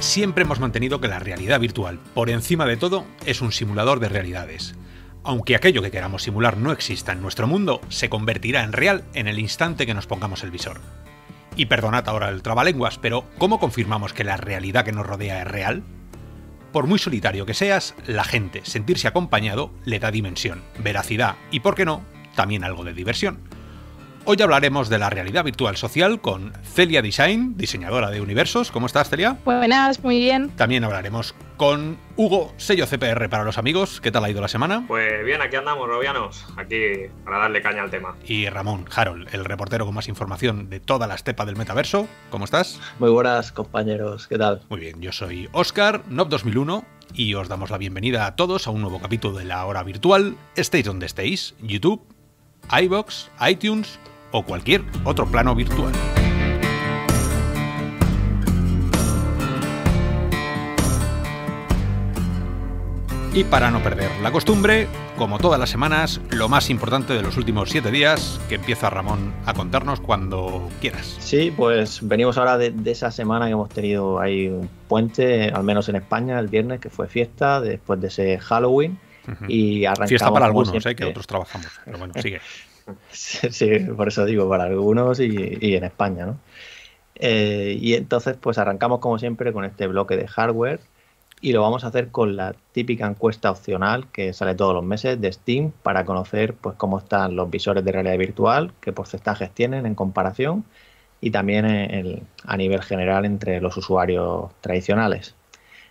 Siempre hemos mantenido que la realidad virtual, por encima de todo, es un simulador de realidades. Aunque aquello que queramos simular no exista en nuestro mundo, se convertirá en real en el instante que nos pongamos el visor. Y perdonad ahora el trabalenguas, pero ¿cómo confirmamos que la realidad que nos rodea es real? Por muy solitario que seas, la gente sentirse acompañado le da dimensión, veracidad y, por qué no, también algo de diversión. Hoy hablaremos de la realidad virtual social con Celia Design, diseñadora de universos. ¿Cómo estás, Celia? Buenas, muy bien. También hablaremos con Hugo, sello CPR para los amigos. ¿Qué tal ha ido la semana? Pues bien, aquí andamos, robianos, aquí para darle caña al tema. Y Ramón Harold, el reportero con más información de toda la estepa del metaverso. ¿Cómo estás? Muy buenas, compañeros. ¿Qué tal? Muy bien, yo soy Oscar, NOP 2001, y os damos la bienvenida a todos a un nuevo capítulo de La Hora Virtual. Estéis donde estéis, YouTube, iBox, iTunes o cualquier otro plano virtual. Y para no perder la costumbre, como todas las semanas, lo más importante de los últimos siete días, que empieza Ramón a contarnos cuando quieras. Sí, pues venimos ahora de, esa semana que hemos tenido ahí un puente, al menos en España, el viernes, que fue fiesta, después de ese Halloween. Y arrancamos. Fiesta para algunos, ¿eh? que otros trabajamos. Pero bueno, sigue. Sí, por eso digo, para algunos y, en España, ¿no? Eh, y entonces, pues arrancamos como siempre con este bloque de hardware y lo vamos a hacer con la típica encuesta opcional que sale todos los meses de Steam para conocer pues cómo están los visores de realidad virtual, qué porcentajes tienen en comparación y también a nivel general entre los usuarios tradicionales.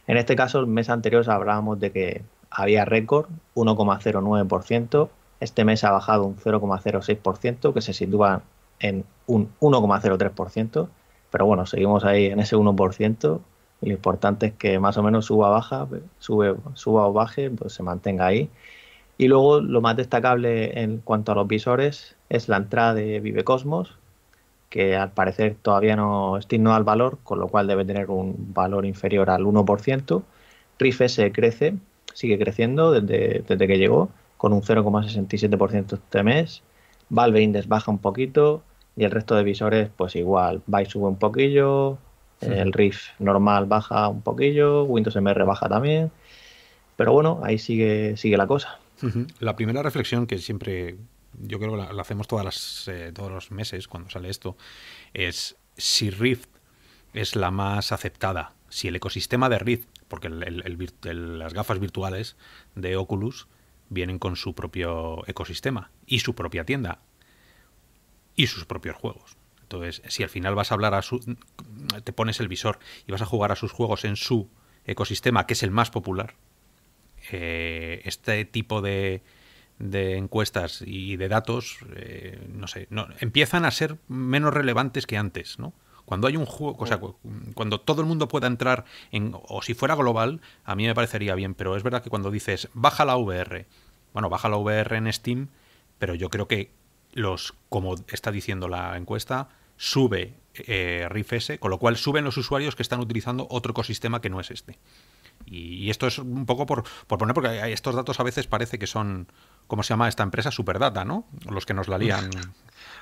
En este caso, el mes anterior hablábamos de que había récord, 1,09%, este mes ha bajado un 0,06%, que se sitúa en un 1,03%, pero bueno, seguimos ahí en ese 1%. lo importante es que más o menos suba baja, sube, suba o baje, pues se mantenga ahí. Y luego lo más destacable en cuanto a los visores es la entrada de Vivecosmos, que al parecer todavía no digno al valor, con lo cual debe tener un valor inferior al 1%. RIF S crece, sigue creciendo desde, desde que llegó con un 0,67% este mes. Valve Index baja un poquito y el resto de visores pues igual, Vive sube un poquillo, el Rift normal baja un poquillo, Windows MR baja también. Pero bueno, ahí sigue, sigue la cosa. La primera reflexión que siempre yo creo que la, hacemos todas eh, todos los meses cuando sale esto es si Rift es la más aceptada, si el ecosistema de Rift, porque las gafas virtuales de Oculus vienen con su propio ecosistema y su propia tienda y sus propios juegos. Entonces, si al final vas a hablar a su... te pones el visor y vas a jugar a sus juegos en su ecosistema, que es el más popular, eh, este tipo de, encuestas y de datos, eh, no sé, no, empiezan a ser menos relevantes que antes, ¿no? Cuando hay un juego, o sea, cuando todo el mundo pueda entrar en, o si fuera global, a mí me parecería bien, pero es verdad que cuando dices baja la VR, bueno, baja la VR en Steam, pero yo creo que los, como está diciendo la encuesta, sube eh, S, con lo cual suben los usuarios que están utilizando otro ecosistema que no es este. Y, esto es un poco por, poner, porque estos datos a veces parece que son, ¿cómo se llama esta empresa? Superdata, ¿no? Los que nos la lían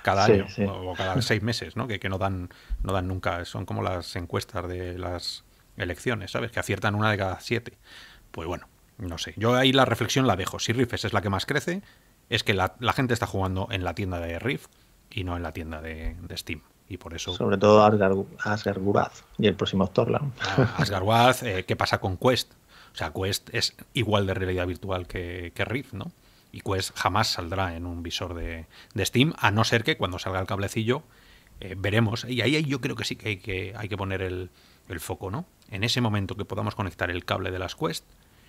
cada año o cada seis meses, ¿no? Que, que, no, dan, no dan nunca, son como las encuestas de las elecciones, ¿sabes? Que aciertan una de cada siete. Pues bueno, no sé, yo ahí la reflexión la dejo. Si Rift es la que más crece, es que la, gente está jugando en la tienda de Rift y no en la tienda de, Steam. Y por eso... Sobre todo Asgard, Asgard y el próximo Thorland ah, Asgard eh, ¿qué pasa con Quest? O sea, Quest es igual de realidad virtual que, que Rift, ¿no? Y Quest jamás saldrá en un visor de, Steam, a no ser que cuando salga el cablecillo eh, veremos. Y ahí yo creo que sí que hay que, hay que poner el, el, foco, ¿no? En ese momento que podamos conectar el cable de las Quest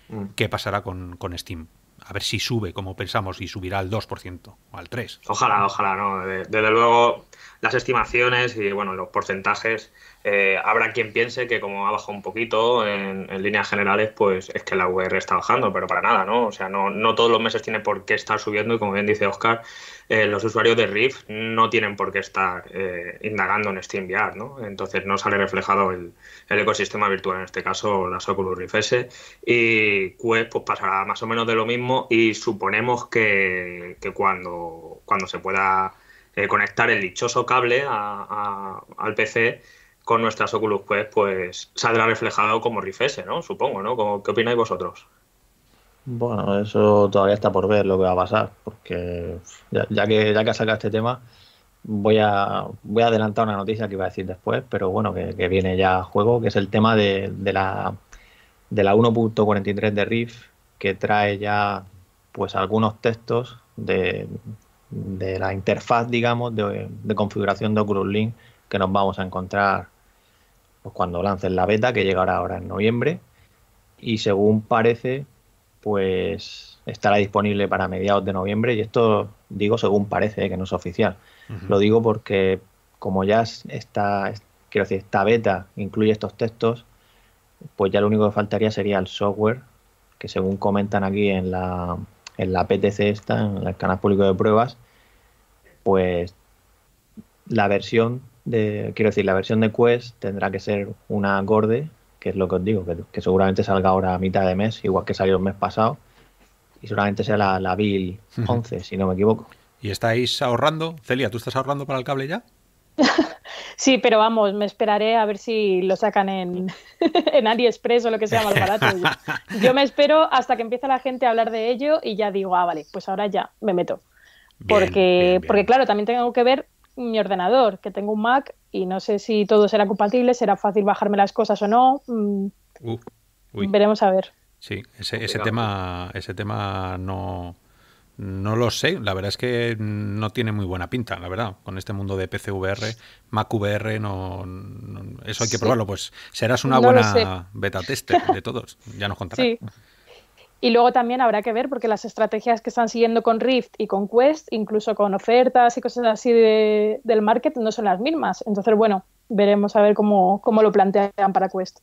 Mm. qué pasará con, con Steam a ver si sube como pensamos y subirá al 2% o al 3%. Ojalá, ojalá, no. desde luego, las estimaciones y bueno, los porcentajes. Eh, habrá quien piense que como ha bajado un poquito en, líneas generales, pues es que la VR está bajando, pero para nada, ¿no? O sea, no, no todos los meses tiene por qué estar subiendo y como bien dice Oscar, eh, los usuarios de Rift no tienen por qué estar eh, indagando en SteamVR, ¿no? Entonces no sale reflejado el, el, ecosistema virtual, en este caso la Oculus Rift S, y Quest pues pasará más o menos de lo mismo y suponemos que, que cuando, cuando se pueda eh, conectar el dichoso cable al PC con nuestras Oculus Quest, pues saldrá reflejado como rifese, ¿no? Supongo, ¿no? ¿Qué opináis vosotros? Bueno, eso todavía está por ver lo que va a pasar, porque ya, que ya que sacado este tema, voy a voy a adelantar una noticia que iba a decir después, pero bueno, que, viene ya a juego, que es el tema de, de la de la 1.43 de Rift, que trae ya pues algunos textos de, de la interfaz, digamos, de, configuración de Oculus Link que nos vamos a encontrar pues, cuando lancen la beta, que llegará ahora en noviembre. Y según parece, pues estará disponible para mediados de noviembre. Y esto digo según parece, eh, que no es oficial. Lo digo porque como ya está, quiero decir, esta beta incluye estos textos, pues ya lo único que faltaría sería el software, que según comentan aquí en la, en la PTC esta, en el canal público de pruebas, pues la versión de, quiero decir, la versión de Quest tendrá que ser una acorde, que es lo que os digo, que, seguramente salga ahora a mitad de mes, igual que salió el mes pasado, y seguramente sea la, la Bill 11, si no me equivoco. ¿Y estáis ahorrando? Celia, ¿tú estás ahorrando para el cable ya? Sí, pero vamos, me esperaré a ver si lo sacan en, en AliExpress o lo que sea más barato. Yo me espero hasta que empiece la gente a hablar de ello y ya digo, ah, vale, pues ahora ya me meto porque, porque claro, también tengo que ver mi ordenador, que tengo un Mac y no sé si todo será compatible, será fácil bajarme las cosas o no. Mm, uh, veremos a ver. Sí, ese, ese tema, ese tema no, no lo sé, la verdad es que no tiene muy buena pinta, la verdad. Con este mundo de PCVR, MacVR, no, no, eso hay que probarlo. Pues serás una buena beta tester de todos, ya nos contarás. Y luego también habrá que ver, porque las estrategias que están siguiendo con Rift y con Quest, incluso con ofertas y cosas así del market, no son las mismas. Entonces, bueno, veremos a ver cómo, lo plantean para Quest.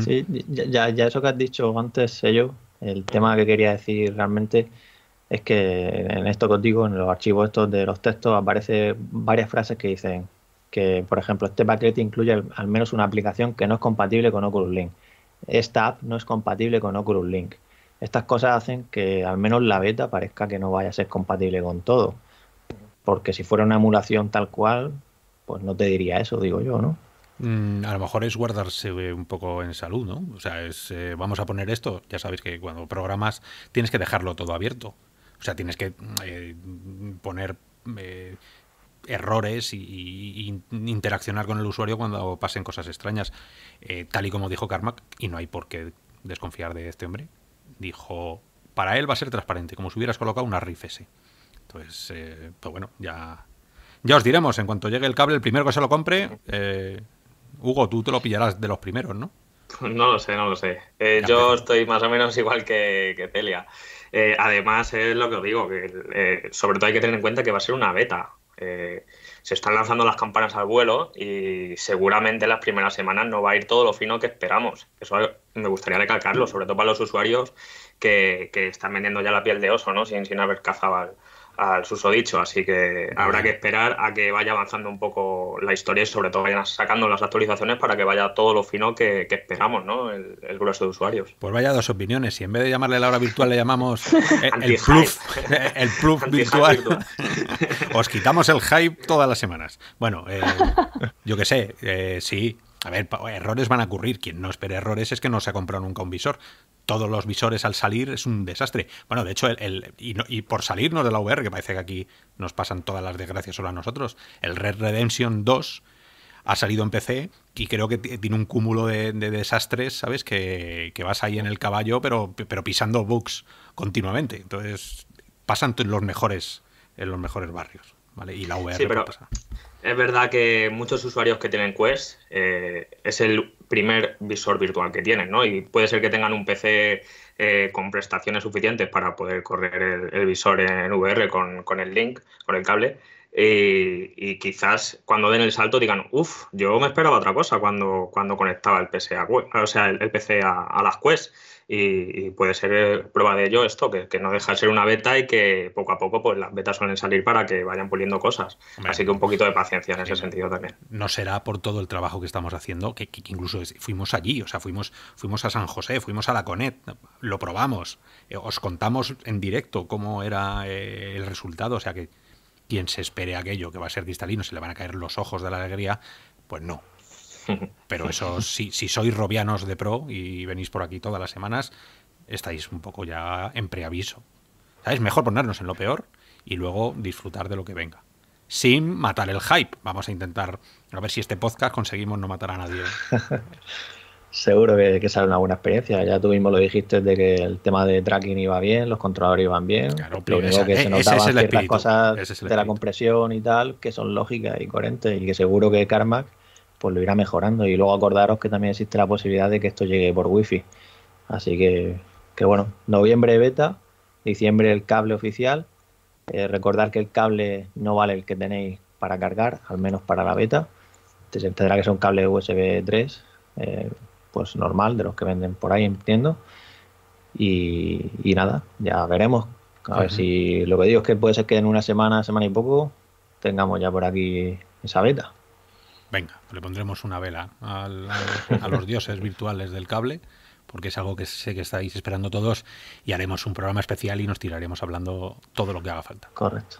Sí, ya, ya eso que has dicho antes, yo, el tema que quería decir realmente es que en esto que digo, en los archivos estos de los textos, aparecen varias frases que dicen que, por ejemplo, este paquete incluye al menos una aplicación que no es compatible con Oculus Link. Esta app no es compatible con Oculus Link estas cosas hacen que al menos la beta parezca que no vaya a ser compatible con todo. Porque si fuera una emulación tal cual, pues no te diría eso, digo yo, ¿no? Mm, a lo mejor es guardarse eh, un poco en salud, ¿no? O sea, eh, vamos a poner esto, ya sabéis que cuando programas tienes que dejarlo todo abierto. O sea, tienes que eh, poner... errores y, interaccionar con el usuario cuando pasen cosas extrañas, tal y como dijo Carmack, y no hay por qué desconfiar de este hombre dijo, para él va a ser transparente, como si hubieras colocado una RIF Entonces, eh, pues bueno, ya, ya os diremos, en cuanto llegue el cable, el primero que se lo compre, eh, Hugo, tú te lo pillarás de los primeros, ¿no? Pues no lo sé, no lo sé. Eh, yo estoy más o menos igual que, que además, es lo que os digo, que sobre todo hay que tener en cuenta que va a ser una beta se están lanzando las campanas al vuelo y seguramente las primeras semanas no va a ir todo lo fino que esperamos. Eso me gustaría recalcarlo, sobre todo para los usuarios que, que están vendiendo ya la piel de oso, ¿no? Sin, sin haber cazado al susodicho, así que habrá que esperar a que vaya avanzando un poco la historia y sobre todo vayan sacando las actualizaciones para que vaya todo lo fino que, esperamos, ¿no? El, grueso de usuarios. Pues vaya dos opiniones, si en vez de llamarle la hora virtual le llamamos el, proof el virtual, os quitamos el hype todas las semanas. Bueno, eh, yo qué sé, eh, sí, a ver, errores van a ocurrir. Quien no espera errores es que no se ha comprado nunca un visor. Todos los visores al salir es un desastre. Bueno, de hecho, el, y, por salirnos de la VR, que parece que aquí nos pasan todas las desgracias solo a nosotros, el Red Redemption 2 ha salido en PC y creo que tiene un cúmulo de, desastres, ¿sabes? Que, vas ahí en el caballo, pero, pero pisando bugs continuamente. Entonces, pasan en los mejores, en los mejores barrios. ¿vale? Y la VR pasa. Es verdad que muchos usuarios que tienen Quest eh, es el primer visor virtual que tienen, ¿no? Y puede ser que tengan un PC eh, con prestaciones suficientes para poder correr el, visor en VR con, con, el link, con el cable, eh, y quizás cuando den el salto digan, uff, yo me esperaba otra cosa cuando, cuando conectaba el PC, a, o sea, el, PC a, las Quest. Y, puede ser eh, prueba de ello esto, que, no deja de ser una beta y que poco a poco pues las betas suelen salir para que vayan puliendo cosas. Así que un poquito de paciencia en ese sentido también. No será por todo el trabajo que estamos haciendo, que, que incluso fuimos allí, o sea, fuimos, fuimos a San José, fuimos a la Conet, lo probamos, eh, os contamos en directo cómo era el resultado, o sea que quien se espere aquello que va a ser distalino se le van a caer los ojos de la alegría, pues no. Pero eso, si, sois robianos de pro y venís por aquí todas las semanas, estáis un poco ya en preaviso. es Mejor ponernos en lo peor y luego disfrutar de lo que venga. Sin matar el hype. Vamos a intentar, a ver si este podcast conseguimos no matar a nadie. seguro que, que, sale una buena experiencia. Ya tú mismo lo dijiste de que el tema de tracking iba bien, los controladores iban bien. lo único que se e-, notaba ciertas cosas de la compresión y tal, que son lógicas y coherentes, y que seguro que Carmack pues lo irá mejorando. Y luego acordaros que también existe la posibilidad de que esto llegue por wifi. Así que, que bueno, noviembre beta, diciembre el cable oficial. Eh, recordar que el cable no vale el que tenéis para cargar, al menos para la beta. Tendrá que ser un cable USB 3. Eh, pues, normal, de los que venden por ahí, entiendo. Y, nada, ya veremos. A ver si lo que digo es que puede ser que en una semana, semana y poco, tengamos ya por aquí esa beta. Venga, pues le pondremos una vela a los dioses virtuales del cable, porque es algo que sé que estáis esperando todos y haremos un programa especial y nos tiraremos hablando todo lo que haga falta. Correcto.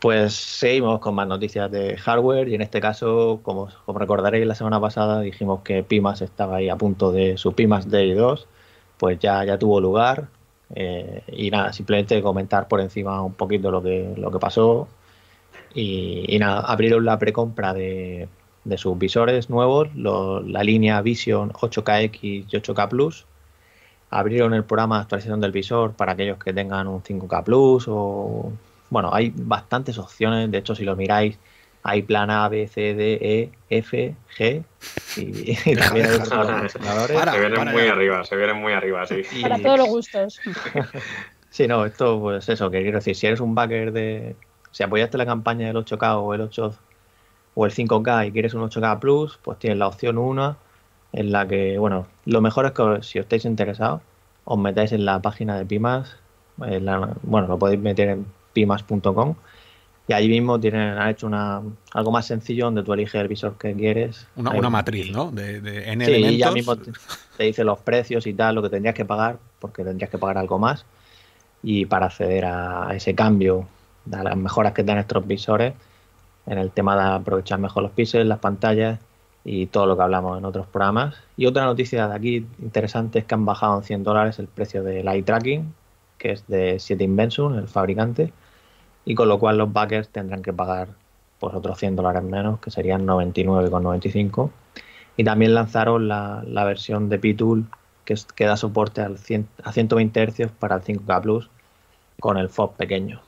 Pues seguimos con más noticias de hardware y en este caso, como, como recordaréis la semana pasada, dijimos que Pimas estaba ahí a punto de su Pimas Day 2, pues ya, ya tuvo lugar eh, y nada, simplemente comentar por encima un poquito lo que, lo que pasó y, nada, abrieron la precompra de, de sus visores nuevos, la línea Vision 8KX y 8K Plus. Abrieron el programa de actualización del visor para aquellos que tengan un 5K Plus o bueno, hay bastantes opciones. De hecho, si lo miráis, hay plan A, B, C, D, E, F, G. Y, también hay se vienen muy arriba, se vienen muy arriba, sí. Para todos los gustos. sí, no, esto, pues eso, que quiero decir, si eres un backer de. Si apoyaste la campaña del 8K o el 8 o el 5K y quieres un 8K Plus, pues tienes la opción 1, en la que, bueno, lo mejor es que si os estáis interesados, os metáis en la página de Pimas. bueno, lo podéis meter en pimas.com y ahí mismo tienen, han hecho una, algo más sencillo donde tú eliges el visor que quieres. Una, matriz, ¿no? De, N elementos. Y ya mismo te, dice los precios y tal, lo que tendrías que pagar, porque tendrías que pagar algo más. Y para acceder a ese cambio, a las mejoras que dan estos visores, en el tema de aprovechar mejor los píxeles, las pantallas y todo lo que hablamos en otros programas. Y otra noticia de aquí interesante es que han bajado en 100 dólares el precio del eye tracking, que es de 7 Invention, el fabricante y con lo cual los backers tendrán que pagar pues otros 100 dólares menos, que serían 99,95. Y también lanzaron la, versión de P-Tool que, da soporte al a 120 Hz para el 5K Plus con el FOB pequeño.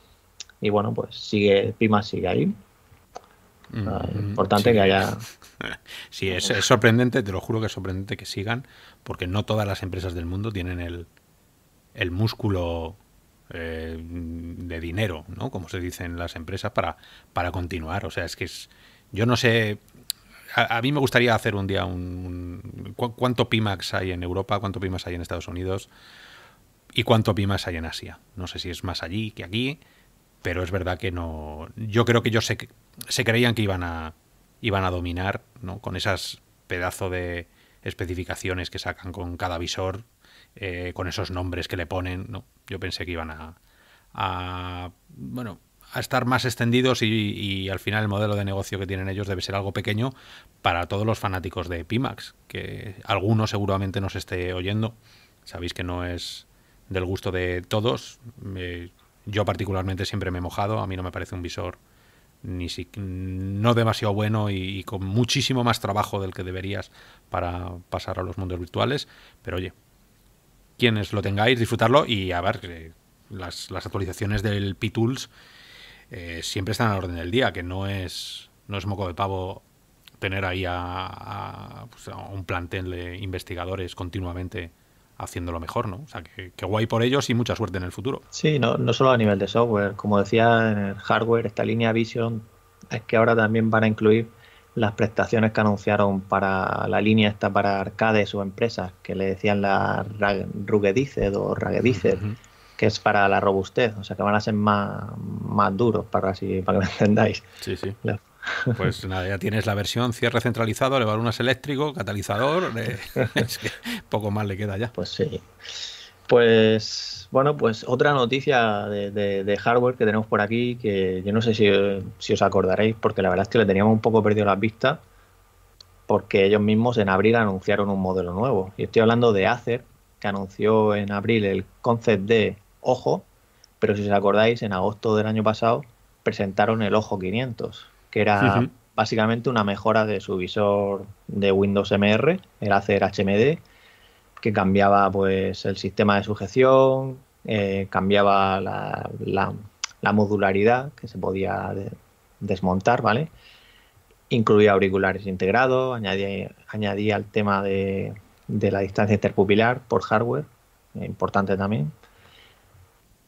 Y bueno, pues sigue, Pima sigue ahí. Mm, importante que haya. Sí, es, sorprendente, te lo juro que es sorprendente que sigan, porque no todas las empresas del mundo tienen el, el músculo eh, de dinero, ¿no? Como se dicen las empresas, para, para continuar. O sea, es que es, yo no sé... A, mí me gustaría hacer un día un, cuánto Pimax hay en Europa, cuánto Pimax hay en Estados Unidos y cuánto Pimax hay en Asia. No sé si es más allí que aquí, pero es verdad que no. Yo creo que ellos se, se creían que iban a iban a dominar, ¿no? Con esas pedazo de especificaciones que sacan con cada visor, eh, con esos nombres que le ponen, ¿no? Yo pensé que iban a, bueno, a estar más extendidos y, al final el modelo de negocio que tienen ellos debe ser algo pequeño para todos los fanáticos de Pimax, que alguno seguramente nos esté oyendo. Sabéis que no es del gusto de todos. yo particularmente siempre me he mojado, a mí no me parece un visor ni si, no demasiado bueno y, con muchísimo más trabajo del que deberías para pasar a los mundos virtuales, pero oye, quienes lo tengáis, disfrutarlo y a ver, las, las actualizaciones del P-Tools eh, siempre están al orden del día, que no es, no es moco de pavo tener ahí a, pues, un plantel de investigadores continuamente haciendo lo mejor, ¿no? O sea, que, que, guay por ellos y mucha suerte en el futuro. Sí, no, no solo a nivel de software, como decía, en el hardware, esta línea Vision es que ahora también van a incluir las prestaciones que anunciaron para la línea esta para arcades o empresas, que le decían la Ruggediced o Raggediced, que es para la robustez, o sea que van a ser más, más duros para, así, para que me entendáis. Pues nada, ya tienes la versión cierre centralizado, unas eléctrico, catalizador, eh, poco más le queda ya. Pues sí. Pues bueno, pues otra noticia de, hardware que tenemos por aquí, que yo no sé si, os acordaréis, porque la verdad es que le teníamos un poco perdido la vistas, porque ellos mismos en abril anunciaron un modelo nuevo. Y estoy hablando de Acer, que anunció en abril el concept de Ojo, pero si os acordáis, en agosto del año pasado presentaron el Ojo 500, que era básicamente una mejora de su visor de Windows MR, el Acer HMD, que cambiaba pues el sistema de sujeción, eh, cambiaba la, modularidad que se podía desmontar, ¿vale? Incluía auriculares integrados, añadía, el tema de, la distancia interpupilar por hardware, eh, importante también,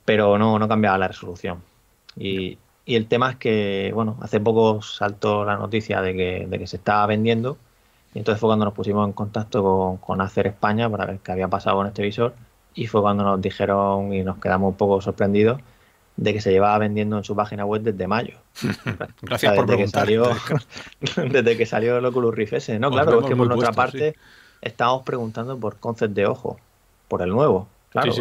pero no, no cambiaba la resolución. Y, el tema es que, bueno, hace poco saltó la noticia de que se estaba vendiendo y entonces fue cuando nos pusimos en contacto con, con Acer España para ver qué había pasado con este visor y fue cuando nos dijeron y nos quedamos un poco sorprendidos de que se llevaba vendiendo en su página web desde mayo. Gracias desde que salió Desde que salió el Oculus Rift S, ¿no? claro, es que por otra parte estábamos preguntando por concept de ojo, por el nuevo. claro.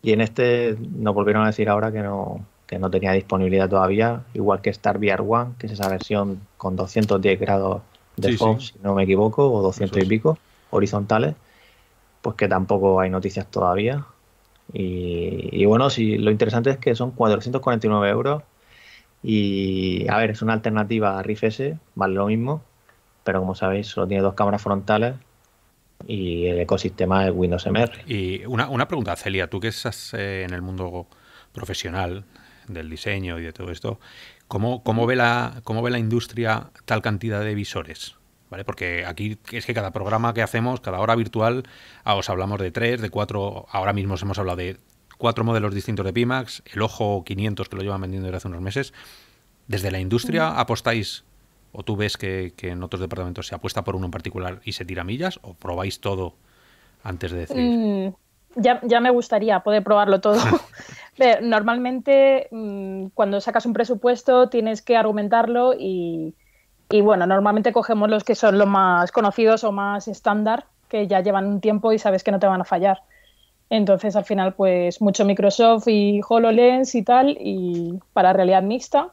Y en este nos volvieron a decir ahora que no, que no tenía disponibilidad todavía, igual que Star VR One, que es esa versión con 210 grados de sí, si no me equivoco, o 200 y pico, horizontales, pues que tampoco hay noticias todavía. Y, bueno, sí, lo interesante es que son 449 euros y a ver, es una alternativa a Riff S, vale lo mismo, pero como sabéis solo tiene dos cámaras frontales y el ecosistema es Windows MR. Y una, una pregunta, Celia, tú que estás eh, en el mundo profesional del diseño y de todo esto, ¿Cómo, mm. ve la, ¿Cómo ve la industria tal cantidad de visores? ¿Vale? Porque aquí es que cada programa que hacemos, cada hora virtual, ah, os hablamos de tres, de cuatro, ahora mismo os hemos hablado de cuatro modelos distintos de Pimax, el Ojo 500 que lo llevan vendiendo desde hace unos meses. ¿Desde la industria mm. apostáis o tú ves que, en otros departamentos se apuesta por uno en particular y se tira millas o probáis todo antes de decir...? Mm, ya, ya me gustaría poder probarlo todo. normalmente mm, cuando sacas un presupuesto tienes que argumentarlo y, bueno, normalmente cogemos los que son los más conocidos o más estándar, que ya llevan un tiempo y sabes que no te van a fallar. Entonces, al final, pues mucho Microsoft y HoloLens y tal, y para realidad mixta.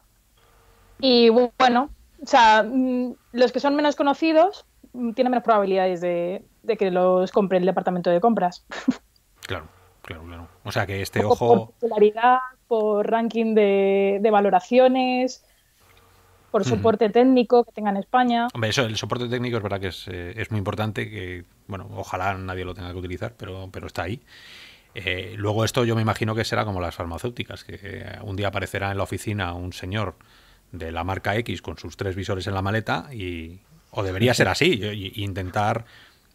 Y bueno, o sea, mm, los que son menos conocidos mm, tienen menos probabilidades de, de que los compre el departamento de compras. Claro. Claro, claro. O sea que este ojo. Por popularidad, por ranking de, valoraciones, por soporte técnico que tenga en España. Hombre, eso, el soporte técnico es verdad que es, eh, muy importante, que, bueno, ojalá nadie lo tenga que utilizar, pero, pero está ahí. Eh, luego esto yo me imagino que será como las farmacéuticas, que eh, un día aparecerá en la oficina un señor de la marca X con sus tres visores en la maleta y... O debería ser así, intentar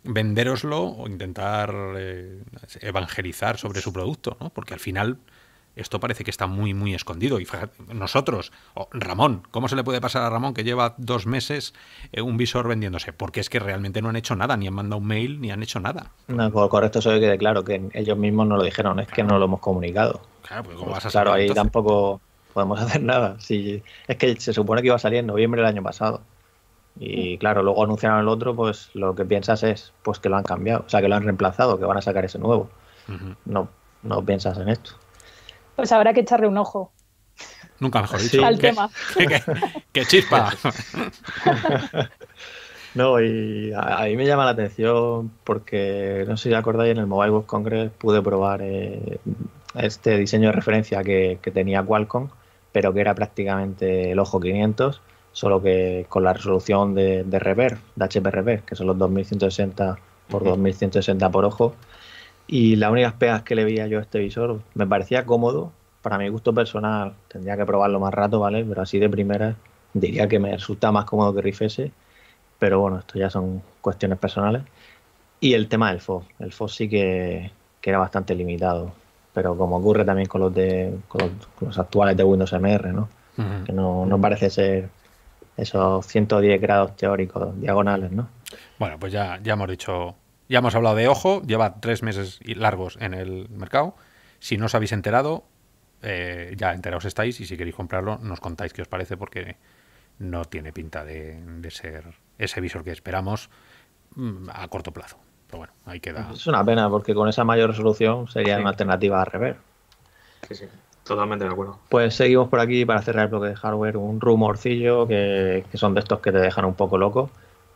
venderoslo o intentar eh, evangelizar sobre su producto, ¿no? Porque al final esto parece que está muy, muy escondido. Y nosotros, o Ramón, ¿cómo se le puede pasar a Ramón que lleva dos meses eh, un visor vendiéndose? Porque es que realmente no han hecho nada, ni han mandado un mail, ni han hecho nada. No, por correcto, eso que quede claro, que ellos mismos no lo dijeron, es que no lo hemos comunicado. Claro, pues ahí tampoco podemos hacer nada. Si, es que se supone que iba a salir en noviembre del año pasado. Y claro, luego anunciaron el otro, pues lo que piensas es pues que lo han cambiado, o sea, que lo han reemplazado, que van a sacar ese nuevo. No no piensas en esto. Pues habrá que echarle un ojo. Nunca mejor dicho. al tema. Qué, chispa! no, y a, mí me llama la atención porque, no sé si acordáis, en el Mobile World Congress pude probar eh, este diseño de referencia que, que tenía Qualcomm, pero que era prácticamente el ojo 500 solo que con la resolución de, de rever, de HP rever, que son los 2160 por 2160 por ojo. Y las únicas pegas que le veía yo a este visor, me parecía cómodo, para mi gusto personal, tendría que probarlo más rato, ¿vale? Pero así de primera diría que me resulta más cómodo que rifese, pero bueno, esto ya son cuestiones personales. Y el tema del FOS, el FOS sí que, era bastante limitado, pero como ocurre también con los de los, actuales de Windows MR, Que no parece ser esos 110 grados teóricos diagonales, ¿no? Bueno, pues ya, ya hemos dicho, ya hemos hablado de ojo, lleva tres meses largos en el mercado. Si no os habéis enterado, eh, ya enterados estáis y si queréis comprarlo, nos contáis qué os parece porque no tiene pinta de, ser ese visor que esperamos mm, a corto plazo. Pero bueno, ahí queda. Es una pena porque con esa mayor resolución sería una alternativa a rever. Sí, sí. Totalmente de acuerdo. Pues seguimos por aquí para cerrar el bloque de hardware. Un rumorcillo que, son de estos que te dejan un poco loco.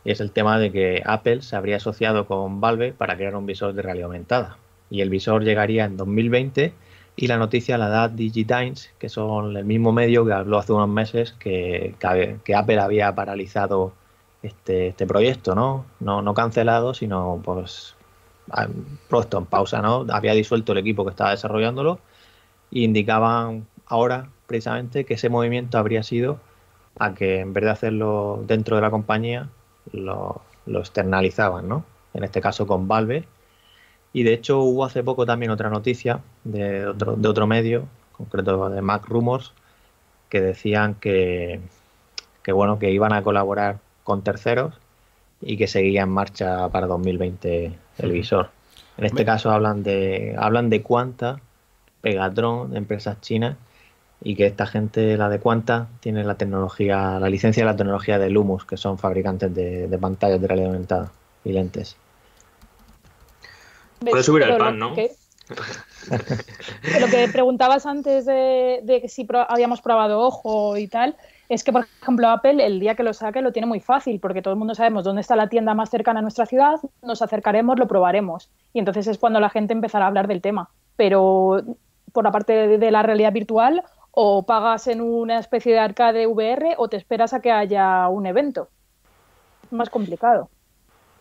Y es el tema de que Apple se habría asociado con Valve para crear un visor de realidad aumentada. Y el visor llegaría en 2020 y la noticia la da DigiTimes, que son el mismo medio que habló hace unos meses que, que Apple había paralizado este, este proyecto, ¿no? ¿no? No cancelado, sino pues pronto en pausa, ¿no? Había disuelto el equipo que estaba desarrollándolo indicaban ahora precisamente que ese movimiento habría sido a que en vez de hacerlo dentro de la compañía, lo, externalizaban, ¿no? En este caso con Valve. Y de hecho hubo hace poco también otra noticia de otro, de otro medio, concreto de Mac Rumors, que decían que, bueno, que iban a colaborar con terceros y que seguía en marcha para 2020 el visor. En este caso hablan de hablan de Pegatron, empresas chinas, y que esta gente, la de Cuanta, tiene la tecnología, la licencia de la tecnología de Lumus, que son fabricantes de, pantallas de realidad aumentada y lentes. Puedes subir el pan, ¿no? lo que preguntabas antes de, si habíamos probado ojo y tal, es que, por ejemplo, Apple el día que lo saque lo tiene muy fácil, porque todo el mundo sabemos dónde está la tienda más cercana a nuestra ciudad, nos acercaremos, lo probaremos. Y entonces es cuando la gente empezará a hablar del tema. Pero por la parte de, la realidad virtual o pagas en una especie de arcade VR o te esperas a que haya un evento. Más complicado.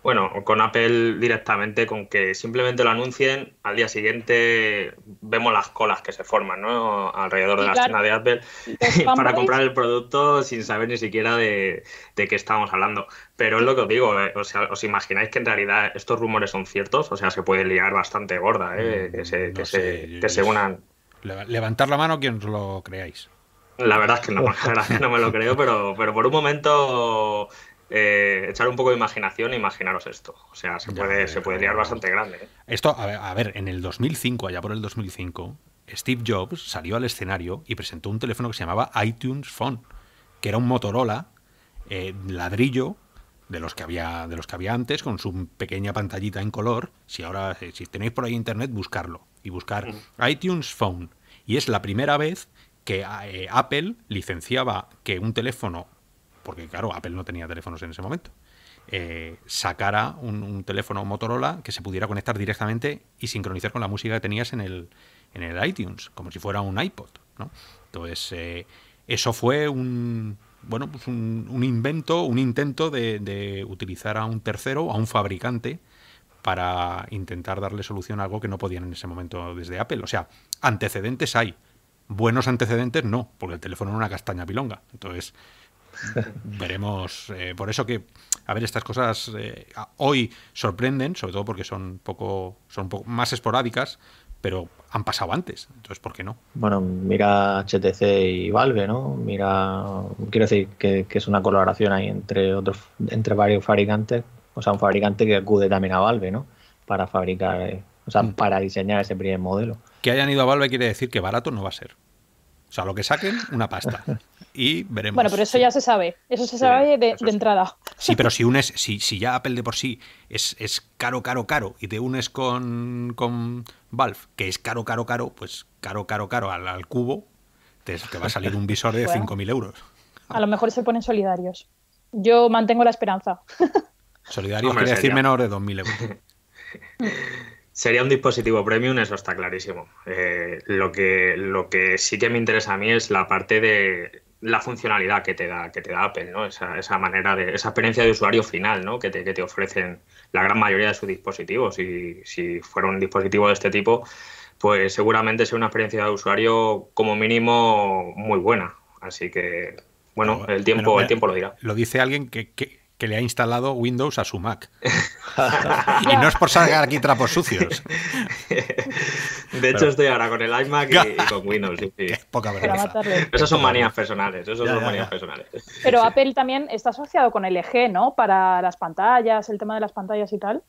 Bueno, con Apple directamente, con que simplemente lo anuncien, al día siguiente vemos las colas que se forman ¿no? alrededor de la escena de Apple para comprar el producto sin saber ni siquiera de, qué estamos hablando. Pero es lo que os digo, eh, o sea, ¿os imagináis que en realidad estos rumores son ciertos? O sea, se puede liar bastante gorda, ¿eh? Mm, que se, que se, unan. Levantar la mano quien lo creáis. La verdad es que no, me lo creo, pero, pero por un momento eh, echar un poco de imaginación e imaginaros esto. O sea, se puede, se liar bastante grande. ¿eh? Esto, a ver, en el 2005, allá por el 2005, Steve Jobs salió al escenario y presentó un teléfono que se llamaba iTunes Phone, que era un Motorola eh, ladrillo de los que había de los que había antes con su pequeña pantallita en color. Si ahora si tenéis por ahí internet buscarlo y buscar iTunes Phone y es la primera vez que Apple licenciaba que un teléfono porque claro, Apple no tenía teléfonos en ese momento, eh, sacara un, teléfono Motorola que se pudiera conectar directamente y sincronizar con la música que tenías en el, en el iTunes, como si fuera un iPod. Entonces, eh, eso fue un, bueno, pues un, invento, un intento de, de, utilizar a un tercero, a un fabricante, para intentar darle solución a algo que no podían en ese momento desde Apple. O sea, antecedentes hay. Buenos antecedentes no, porque el teléfono era una castaña pilonga. Entonces, Veremos. Eh, por eso que, a ver, estas cosas eh, hoy sorprenden, sobre todo porque son poco, son un poco más esporádicas, pero han pasado antes. Entonces, ¿por qué no? Bueno, mira HTC y Valve, ¿no? Mira, quiero decir que, es una colaboración ahí entre otros, entre varios fabricantes, o sea, un fabricante que acude también a Valve, ¿no? Para fabricar, eh, o sea, mm. para diseñar ese primer modelo. Que hayan ido a Valve quiere decir que barato no va a ser. O sea, lo que saquen, una pasta. Y veremos. Bueno, pero eso ya se sabe. Eso se sabe de, entrada. Sí, pero si unes, si, ya Apple de por sí es, es caro, caro, caro, y te unes con, con, Valve, que es caro, caro, caro, pues caro, caro, caro al, cubo, te, va a salir un visor de 5.000 euros. A lo mejor se ponen solidarios. Yo mantengo la esperanza. Solidarios quiere decir menor de 2.000 euros. Sería un dispositivo premium, eso está clarísimo. Eh, lo, que, lo que sí que me interesa a mí es la parte de la funcionalidad que te da, que te da Apple, ¿no? Esa, manera de, esa experiencia de usuario final, ¿no? Que te, que te ofrecen la gran mayoría de sus dispositivos. Y si fuera un dispositivo de este tipo, pues seguramente sea una experiencia de usuario como mínimo muy buena. Así que, bueno, el tiempo, el tiempo lo dirá. Lo dice alguien que le ha instalado Windows a su Mac. y no es por sacar aquí trapos sucios. De hecho, estoy ahora con el iMac y, con Windows. Poca Esas son manías personales. Pero Apple también está asociado con LG, ¿no? Para las pantallas, el tema de las pantallas y tal.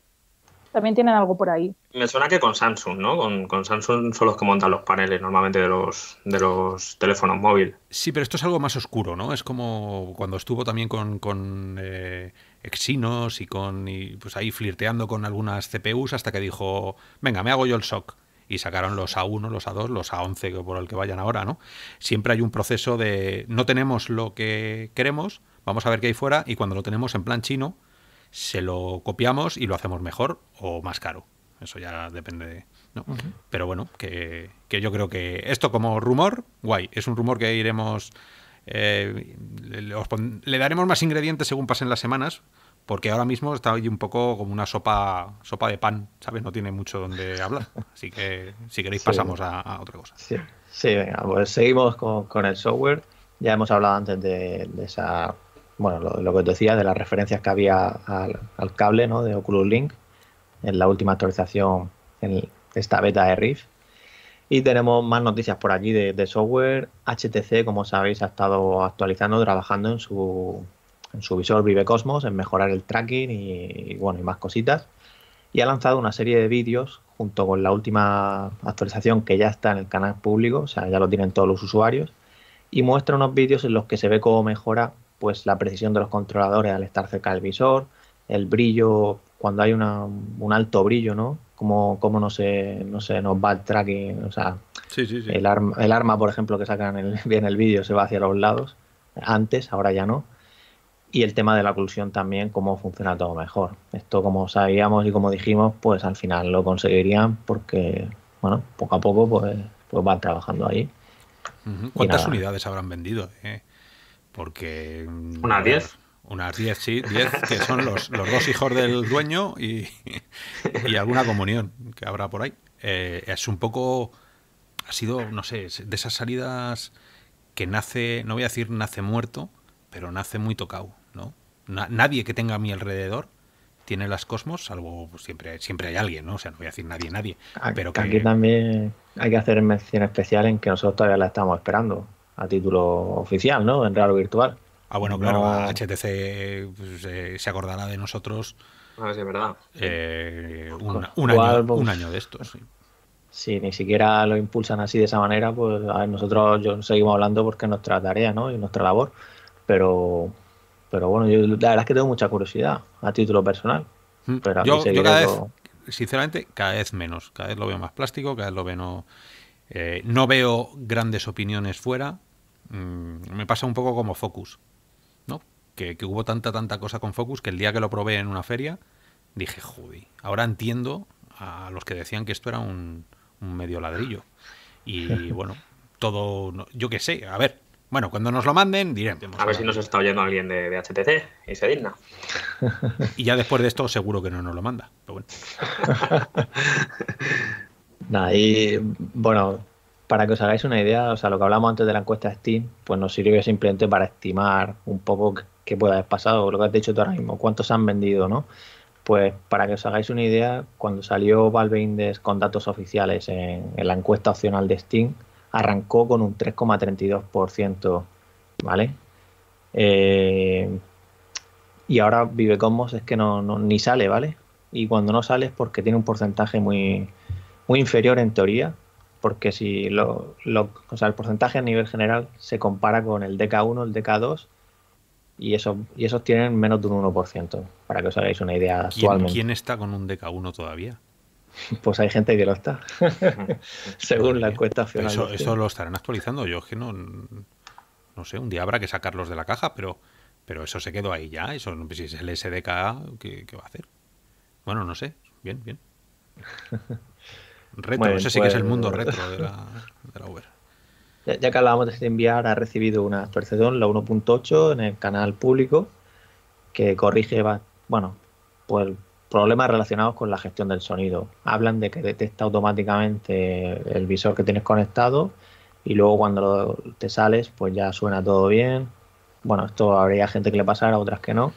También tienen algo por ahí. Me suena que con Samsung, ¿no? Con, Samsung son los que montan los paneles normalmente de los, de los teléfonos móviles. Sí, pero esto es algo más oscuro, ¿no? Es como cuando estuvo también con, con eh, Exynos y con y pues ahí flirteando con algunas CPUs hasta que dijo, venga, me hago yo el SOC y sacaron los A1, los A2, los A11, por el que vayan ahora, ¿no? Siempre hay un proceso de no tenemos lo que queremos, vamos a ver qué hay fuera, y cuando lo tenemos en plan chino, se lo copiamos y lo hacemos mejor o más caro. Eso ya depende de... Pero bueno, que, yo creo que esto como rumor, guay, es un rumor que iremos... Eh, le, daremos más ingredientes según pasen las semanas, porque ahora mismo está hoy un poco como una sopa, sopa de pan, ¿sabes? No tiene mucho donde hablar. Así que si queréis pasamos a, otra cosa. Sí, venga, pues seguimos con, el software. Ya hemos hablado antes de esa bueno, lo, que os decía de las referencias que había al, cable ¿no? de Oculus Link en la última actualización, en esta beta de Rift. Y tenemos más noticias por allí de, software. HTC, como sabéis, ha estado actualizando, trabajando en su, en su visor Vive Cosmos, en mejorar el tracking y, y, bueno, y más cositas. Y ha lanzado una serie de vídeos junto con la última actualización que ya está en el canal público, o sea, ya lo tienen todos los usuarios. Y muestra unos vídeos en los que se ve cómo mejora pues la precisión de los controladores al estar cerca del visor, el brillo, cuando hay una, un alto brillo, ¿no? Como, como no, se, no se nos va el tracking, o sea, El, arma, el arma, por ejemplo, que sacan bien el, el vídeo se va hacia los lados, antes, ahora ya no. Y el tema de la oclusión también, cómo funciona todo mejor. Esto, como sabíamos y como dijimos, pues al final lo conseguirían porque, bueno, poco a poco pues, pues van trabajando ahí. ¿Cuántas unidades habrán vendido? Eh? Porque... Mm, unas diez... Unas diez, sí, diez, que son los, dos hijos del dueño y, alguna comunión que habrá por ahí. Eh, es un poco... Ha sido, no sé, de esas salidas que nace, no voy a decir nace muerto, pero nace muy tocado, ¿no? nadie que tenga a mi alrededor tiene las cosmos, salvo pues, siempre, siempre hay alguien, ¿no? O sea, no voy a decir nadie, nadie. pero aquí también hay que hacer mención especial en que nosotros todavía la estamos esperando a título oficial, ¿no? En real virtual. Ah, bueno, claro, HTC pues, eh, se acordará de nosotros. Ah, sí, verdad. Eh, un, pues, un, año, de esto, Sí. Si ni siquiera lo impulsan así de esa manera, pues nosotros yo, seguimos hablando porque es nuestra tarea, ¿no? Y nuestra labor. Pero, pero bueno, yo, la verdad es que tengo mucha curiosidad a título personal. Mm. Pero yo, cada vez, sinceramente, cada vez menos. Cada vez lo veo más plástico, cada vez lo veo. No, eh, no veo grandes opiniones fuera. Mm, me pasa un poco como Focus, ¿no? Que, hubo tanta, tanta cosa con Focus que el día que lo probé en una feria dije, joder, ahora entiendo a los que decían que esto era un, medio ladrillo. Y bueno, todo, yo qué sé, a ver, bueno, cuando nos lo manden, diremos. A ver si nos está oyendo alguien de, de, HTC y se digna. Y ya después de esto, seguro que no nos lo manda. Pero bueno. y bueno, para que os hagáis una idea, o sea, lo que hablamos antes de la encuesta de Steam, pues nos sirve simplemente para estimar un poco qué puede haber pasado, lo que has dicho tú ahora mismo, cuántos han vendido, ¿no? Pues para que os hagáis una idea, cuando salió Valve Index con datos oficiales en, la encuesta opcional de Steam, arrancó con un 3,32%, ¿vale? Eh, y ahora Vivecosmos es que no, ni sale, ¿vale? Y cuando no sale es porque tiene un porcentaje muy, muy inferior en teoría, porque si lo, el porcentaje a nivel general se compara con el DK1, el DK2 y, eso, y esos tienen menos de un 1%, para que os hagáis una idea ¿Quién, actualmente. ¿Quién está con un DK1 todavía? Pues hay gente que lo está, según la encuesta final. Eso, lo estarán actualizando, yo es que no, no sé, un día habrá que sacarlos de la caja, pero, pero eso se quedó ahí ya, eso si es el SDK, qué va a hacer? Bueno, no sé, bien, bien. Retro, bueno, ese sí que es el pues- mundo retro de la, Uber. Ya, que hablábamos de este enviar, ha recibido una actualización, la 1.8, en el canal público, que corrige, bueno, pues problemas relacionados con la gestión del sonido. Hablan de que detecta automáticamente el visor que tienes conectado y luego cuando te sales, pues ya suena todo bien. Bueno, esto habría gente que le pasara, otras que no.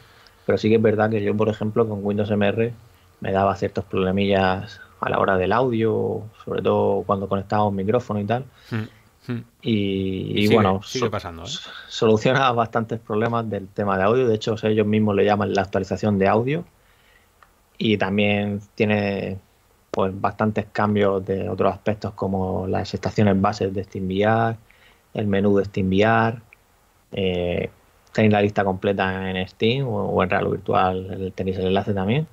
Pero sí que es verdad que yo, por ejemplo, con Windows MR me daba ciertos problemillas a la hora del audio, sobre todo cuando conectaba un micrófono y tal. Hmm. Hmm. Y, bueno, ¿eh? soluciona bastantes problemas del tema de audio. De hecho, ellos mismos le llaman la actualización de audio. Y también tiene pues bastantes cambios de otros aspectos como las estaciones bases de SteamVR, el menú de SteamVR, eh, tenéis la lista completa en Steam o, o en Real Virtual, tenéis el enlace también.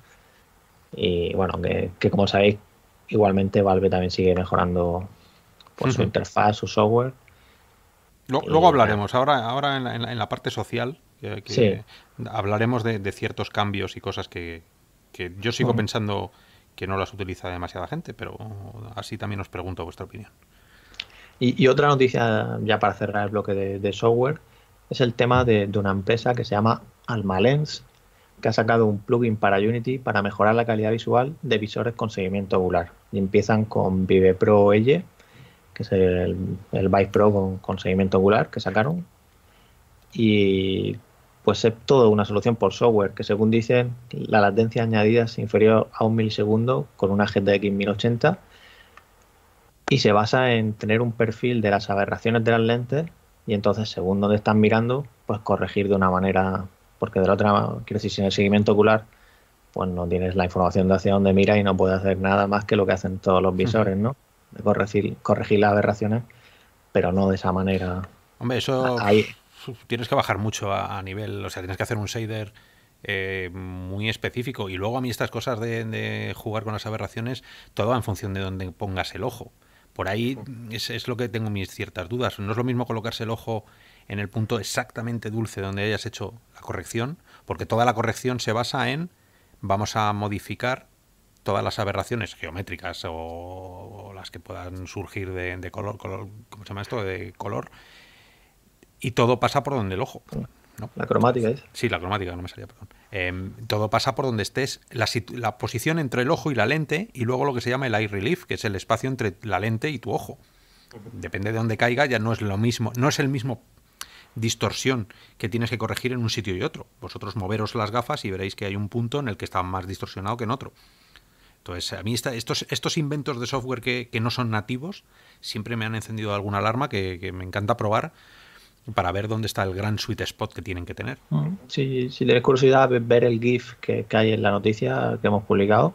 Y bueno, que, como sabéis, igualmente Valve también sigue mejorando por su interfaz, su software. luego hablaremos, ahora, ahora en, la, parte social, eh, hablaremos de, ciertos cambios y cosas que, yo sigo pensando que no las utiliza demasiada gente, pero así también os pregunto vuestra opinión. Y, otra noticia, ya para cerrar el bloque de, software, es el tema de, de, una empresa que se llama Almalens, que ha sacado un plugin para Unity para mejorar la calidad visual de visores con seguimiento ocular. Y empiezan con Vive Pro L, que es el, Vive Pro con, seguimiento ocular que sacaron. Y pues es todo una solución por software, que según dicen, la latencia añadida es inferior a un milisegundo con una GTX 1080 y se basa en tener un perfil de las aberraciones de las lentes y entonces según dónde están mirando, pues corregir de una manera porque de la otra, quiero decir, sin el seguimiento ocular, pues no tienes la información de hacia dónde mira y no puedes hacer nada más que lo que hacen todos los visores, ¿no? corregir, corregir las aberraciones, pero no de esa manera. Hombre, eso tienes que bajar mucho a, nivel, o sea, tienes que hacer un shader eh, muy específico y luego a mí estas cosas de, jugar con las aberraciones, todo va en función de dónde pongas el ojo. Por ahí es lo que tengo mis ciertas dudas. No es lo mismo colocarse el ojo en el punto exactamente dulce donde hayas hecho la corrección, porque toda la corrección se basa en vamos a modificar todas las aberraciones geométricas o, las que puedan surgir de, color, color, ¿cómo se llama esto? De color. Y todo pasa por donde el ojo. Mm. La cromática es. Sí, la cromática, no me salía, perdón. Em, todo pasa por donde estés, la, la, posición entre el ojo y la lente, y luego lo que se llama el eye relief, que es el espacio entre la lente y tu ojo. Depende de dónde caiga, ya no es lo mismo, no es el mismo distorsión que tienes que corregir en un sitio y otro. Vosotros moveros las gafas y veréis que hay un punto en el que está más distorsionado que en otro. Entonces, a mí estos, estos inventos de software que, no son nativos siempre me han encendido alguna alarma que, me encanta probar para ver dónde está el gran sweet spot que tienen que tener. Sí, mm. si tenéis curiosidad, ver el GIF que, hay en la noticia que hemos publicado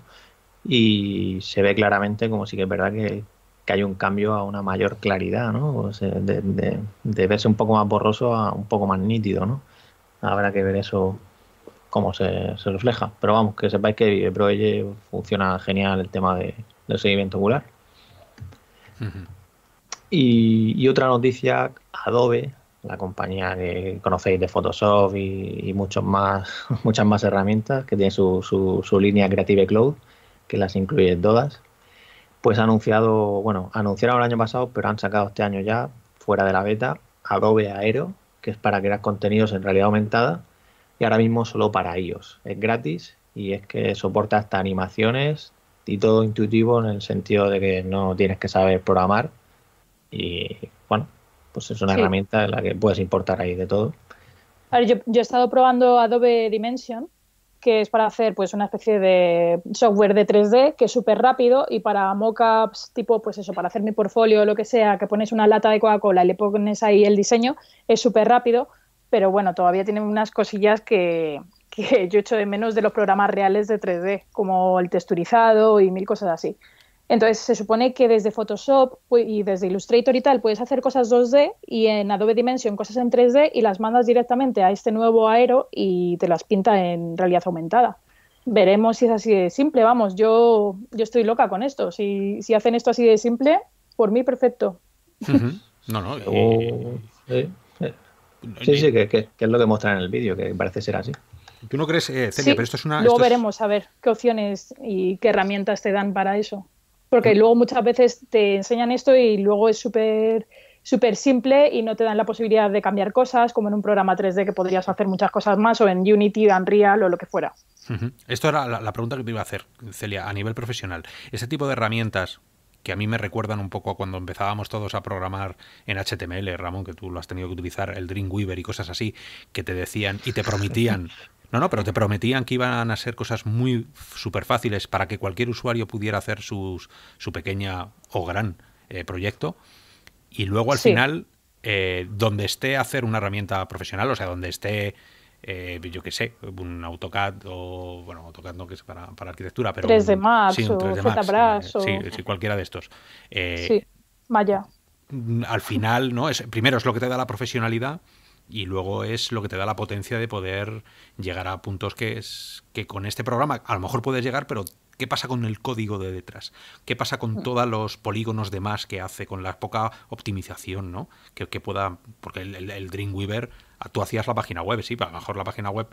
y se ve claramente como si que es verdad que que hay un cambio a una mayor claridad, ¿no? de, verse un poco más borroso a un poco más nítido, ¿no? Habrá que ver eso cómo se, refleja. Pero vamos, que sepáis que Broelle funciona genial el tema de, del seguimiento ocular. y, otra noticia, Adobe, la compañía que conocéis de Photoshop y, muchos más, muchas más herramientas, que tiene su, su línea Creative Cloud, que las incluye todas pues ha anunciado, bueno, anunciaron el año pasado, pero han sacado este año ya, fuera de la beta, Adobe Aero, que es para crear contenidos en realidad aumentada, y ahora mismo solo para ellos. Es gratis y es que soporta hasta animaciones y todo intuitivo en el sentido de que no tienes que saber programar. Y bueno, pues es una herramienta en la que puedes importar ahí de todo. yo, yo, he estado probando Adobe Dimension que es para hacer pues una especie de software de 3D que es súper rápido y para mockups tipo pues eso, para hacer mi portfolio o lo que sea, que pones una lata de Coca-Cola y le pones ahí el diseño, es súper rápido, pero bueno, todavía tiene unas cosillas que, que yo echo de menos de los programas reales de 3D, como el texturizado y mil cosas así. Entonces se supone que desde Photoshop y desde Illustrator y tal puedes hacer cosas 2D y en Adobe Dimension cosas en 3D y las mandas directamente a este nuevo Aero y te las pinta en realidad aumentada. Veremos si es así de simple, vamos, yo, yo estoy loca con esto. Si, si hacen esto así de simple, por mí perfecto. No, no. Sí, sí, que, es lo que muestran en el vídeo, que parece ser así. ¿Tú no crees, eh, Celia, pero esto es una... Luego veremos a ver qué opciones y qué herramientas te dan para eso porque luego muchas veces te enseñan esto y luego es súper súper simple y no te dan la posibilidad de cambiar cosas, como en un programa 3D que podrías hacer muchas cosas más, o en Unity, Unreal o lo que fuera. Esto era la, la, pregunta que te iba a hacer, Celia, a nivel profesional. Ese tipo de herramientas que a mí me recuerdan un poco a cuando empezábamos todos a programar en HTML, Ramón, que tú lo has tenido que utilizar, el Dreamweaver y cosas así, que te decían y te prometían. No, no, pero te prometían que iban a ser cosas muy súper fáciles para que cualquier usuario pudiera hacer su pequeña o gran eh, proyecto. Y luego al final, eh, donde esté hacer una herramienta profesional, o sea, donde esté eh, yo qué sé, un AutoCAD o, bueno, AutoCAD no que es para, arquitectura, pero... 3D sí, sí, cualquiera de estos. Eh, sí, vaya. Mm, al final, ¿no? Es, primero es lo que te da la profesionalidad y luego es lo que te da la potencia de poder llegar a puntos que es que con este programa a lo mejor puedes llegar, pero ¿Qué pasa con el código de detrás? ¿Qué pasa con mm. todos los polígonos de más que hace, con la poca optimización ¿no? que, pueda...? Porque el, Dreamweaver, ah, tú hacías la página web, sí, a lo mejor la página web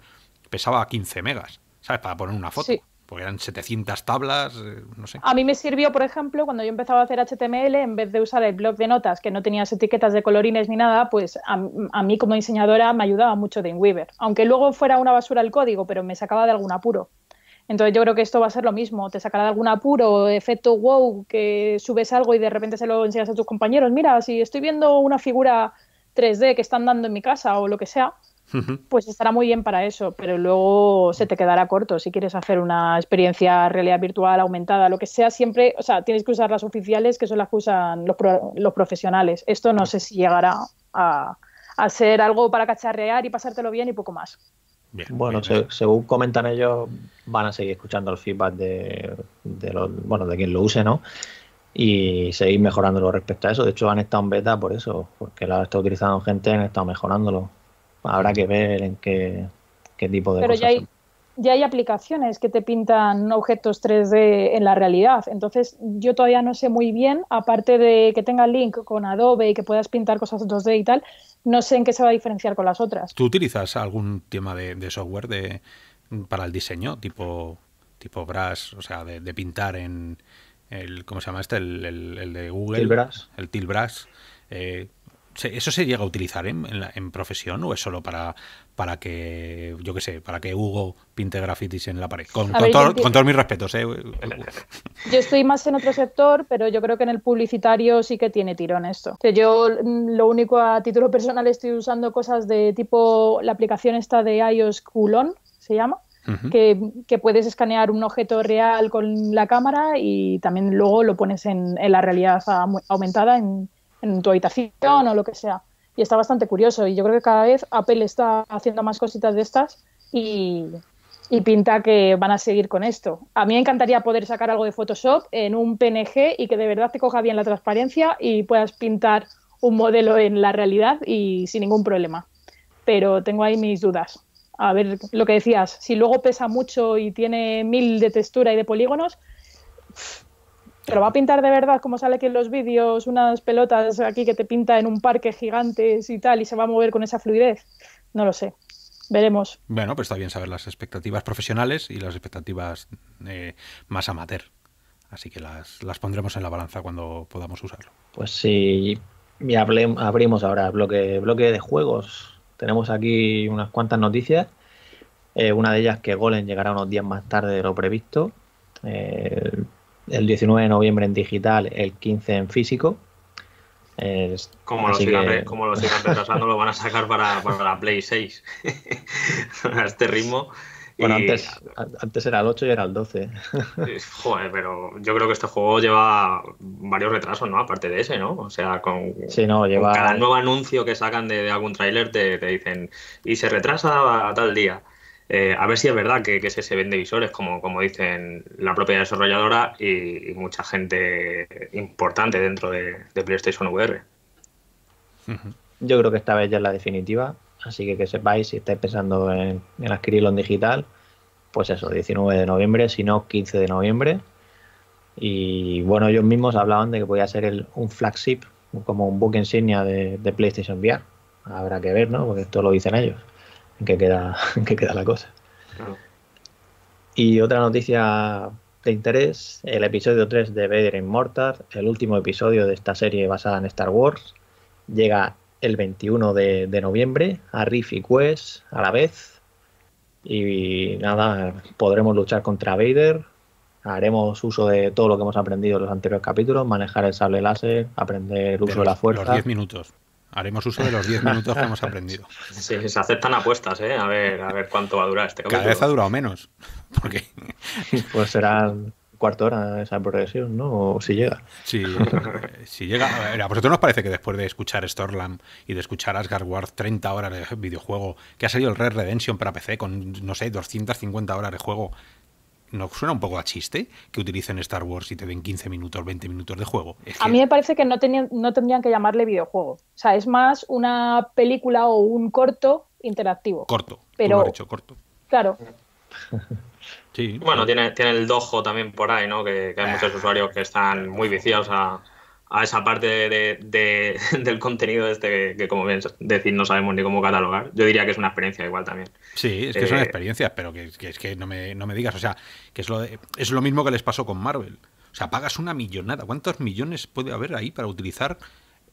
pesaba 15 megas, ¿sabes? Para poner una foto. Porque eran 700 tablas, eh, no sé. A mí me sirvió, por ejemplo, cuando yo empezaba a hacer HTML, en vez de usar el blog de notas, que no tenías etiquetas de colorines ni nada, pues a, a mí como diseñadora me ayudaba mucho Dreamweaver. Aunque luego fuera una basura el código, pero me sacaba de algún apuro. Entonces yo creo que esto va a ser lo mismo, te sacará de algún apuro, efecto wow, que subes algo y de repente se lo enseñas a tus compañeros, mira, si estoy viendo una figura 3D que están dando en mi casa o lo que sea, pues estará muy bien para eso, pero luego se te quedará corto si quieres hacer una experiencia realidad virtual aumentada, lo que sea, siempre, o sea, tienes que usar las oficiales, que son las que usan los, profesionales. Esto no sé si llegará a, a ser algo para cacharrear y pasártelo bien y poco más bueno, según comentan ellos, van a seguir escuchando el feedback de, los, bueno, de quien lo use, ¿no? Y seguir mejorándolo respecto a eso. De hecho, han estado en beta por eso, porque lo estado utilizando gente, han estado mejorándolo. Habrá que ver en qué, tipo de ya hay aplicaciones que te pintan objetos 3D en la realidad. Entonces, yo todavía no sé muy bien, aparte de que tenga link con Adobe y que puedas pintar cosas 2D y tal, no sé en qué se va a diferenciar con las otras. ¿Tú utilizas algún tema de, software de, para el diseño, tipo, tipo Brush, o sea, de, pintar en el, ¿cómo se llama este? El, de Google. Tilbrush. El Tilbrush. Eh, ¿Eso se llega a utilizar en, profesión o es solo para, para que, yo qué sé, para que Hugo pinte grafitis en la pared? Con, con, todos mis respetos. ¿eh? Yo estoy más en otro sector, pero yo creo que en el publicitario sí que tiene tirón esto. yo mm, lo único a título personal estoy usando cosas de tipo la aplicación esta de iOS culón se llama. que, que, puedes escanear un objeto real con la cámara y también luego lo pones en, en la realidad aumentada en, en tu habitación o lo que sea. Y está bastante curioso y yo creo que cada vez Apple está haciendo más cositas de estas y, pinta que van a seguir con esto. A mí me encantaría poder sacar algo de Photoshop en un PNG y que de verdad te coja bien la transparencia y puedas pintar un modelo en la realidad y sin ningún problema. Pero tengo ahí mis dudas. A ver, lo que decías, si luego pesa mucho y tiene mil de textura y de polígonos, ¿Pero va a pintar de verdad como sale aquí en los vídeos, unas pelotas aquí que te pinta en un parque gigantes y tal, y se va a mover con esa fluidez? No lo sé. Veremos. Bueno, pues está bien saber las expectativas profesionales y las expectativas eh, más amateur. Así que las, pondremos en la balanza cuando podamos usarlo. Pues sí, y abrimos ahora bloque, bloque de juegos. Tenemos aquí unas cuantas noticias. Eh, una de ellas que Golem llegará unos días más tarde de lo previsto. Eh, el 19 de noviembre en digital, el 15 en físico. Eh, como, lo sigan, retrasando, lo van a sacar para, la Play 6 a este ritmo. Bueno, antes, antes, era el 8 y era el 12. Joder, pero yo creo que este juego lleva varios retrasos, ¿no? Aparte de ese, ¿no? O sea, con, cada nuevo anuncio que sacan de, algún tráiler te, dicen y se retrasa a tal día. Eh, a ver si es verdad que, se vende visores, como, dicen la propia desarrolladora y, mucha gente importante dentro de, PlayStation VR. Yo creo que esta vez ya es la definitiva, así que que sepáis, si estáis pensando en, adquirirlo en digital, pues eso, 19 de noviembre, si no 15 de noviembre. Y bueno, ellos mismos hablaban de que podía ser un flagship, como un book insignia de, de PlayStation VR. Habrá que ver, ¿no? Porque esto lo dicen ellos que queda, en queda la cosa. Y otra noticia de interés, el episodio 3 de Vader Immortal, el último episodio de esta serie basada en Star Wars, llega el 21 de, noviembre a Riff y Quest a la vez. Y nada, podremos luchar contra Vader, haremos uso de todo lo que hemos aprendido en los anteriores capítulos, manejar el sable láser, aprender el uso de, la fuerza. Los 10 minutos. Haremos uso de los 10 minutos que hemos aprendido. Sí, se aceptan apuestas, ¿eh? A ver, a ver cuánto va a durar este capítulo. Cada vez ha durado menos. Pues será cuarta hora esa progresión, ¿no? O si llega. Sí, si llega. A, vosotros nos parece que después de escuchar Storlam y de escuchar Asgard Ward 30 horas de videojuego, que ha salido el Red Redemption para PC con, no sé, 250 horas de juego, ¿no suena un poco a chiste que utilicen Star Wars y te den 15 minutos, 20 minutos de juego? A mí me parece que no, tenían, no tendrían que llamarle videojuego. O sea, es más una película o un corto interactivo. Corto, pero... corto. Claro. Sí. Bueno, tiene, tiene el dojo también por ahí, ¿no? Que, que hay ah. muchos usuarios que están muy viciados a, a esa parte del contenido este que, como bien decir, no sabemos ni cómo catalogar. Yo diría que es una experiencia igual también. Sí, es que eh, son experiencias, pero que, es que no me, digas, o sea, que es lo, es lo mismo que les pasó con Marvel. O sea, pagas una millonada. ¿Cuántos millones puede haber ahí para utilizar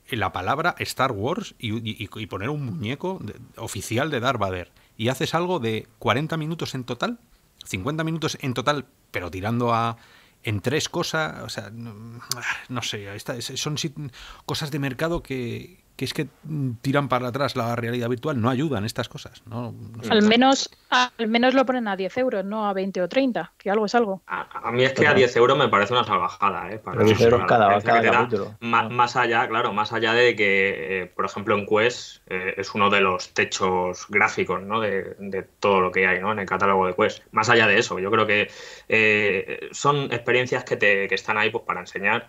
la palabra Star Wars y, poner un muñeco oficial de Darth Vader? Y haces algo de 40 minutos en total, 50 minutos en total, pero tirando a, en tres cosas, o sea, no, sé, esta, son cosas de mercado que, que es que mm, tiran para atrás la realidad virtual, no ayudan estas cosas. No, al, menos, al menos lo ponen a 10 euros, no a 20 o 30, que algo es algo. A, mí es que a 10 euros me parece una salvajada. ¿eh? 10 euros cada, cada Más, allá, claro, más allá de que, eh, por ejemplo, en Quest eh, es uno de los techos gráficos de, todo lo que hay ¿no? en el catálogo de Quest. Más allá de eso, yo creo que eh, son experiencias que, te, que están ahí pues, para enseñar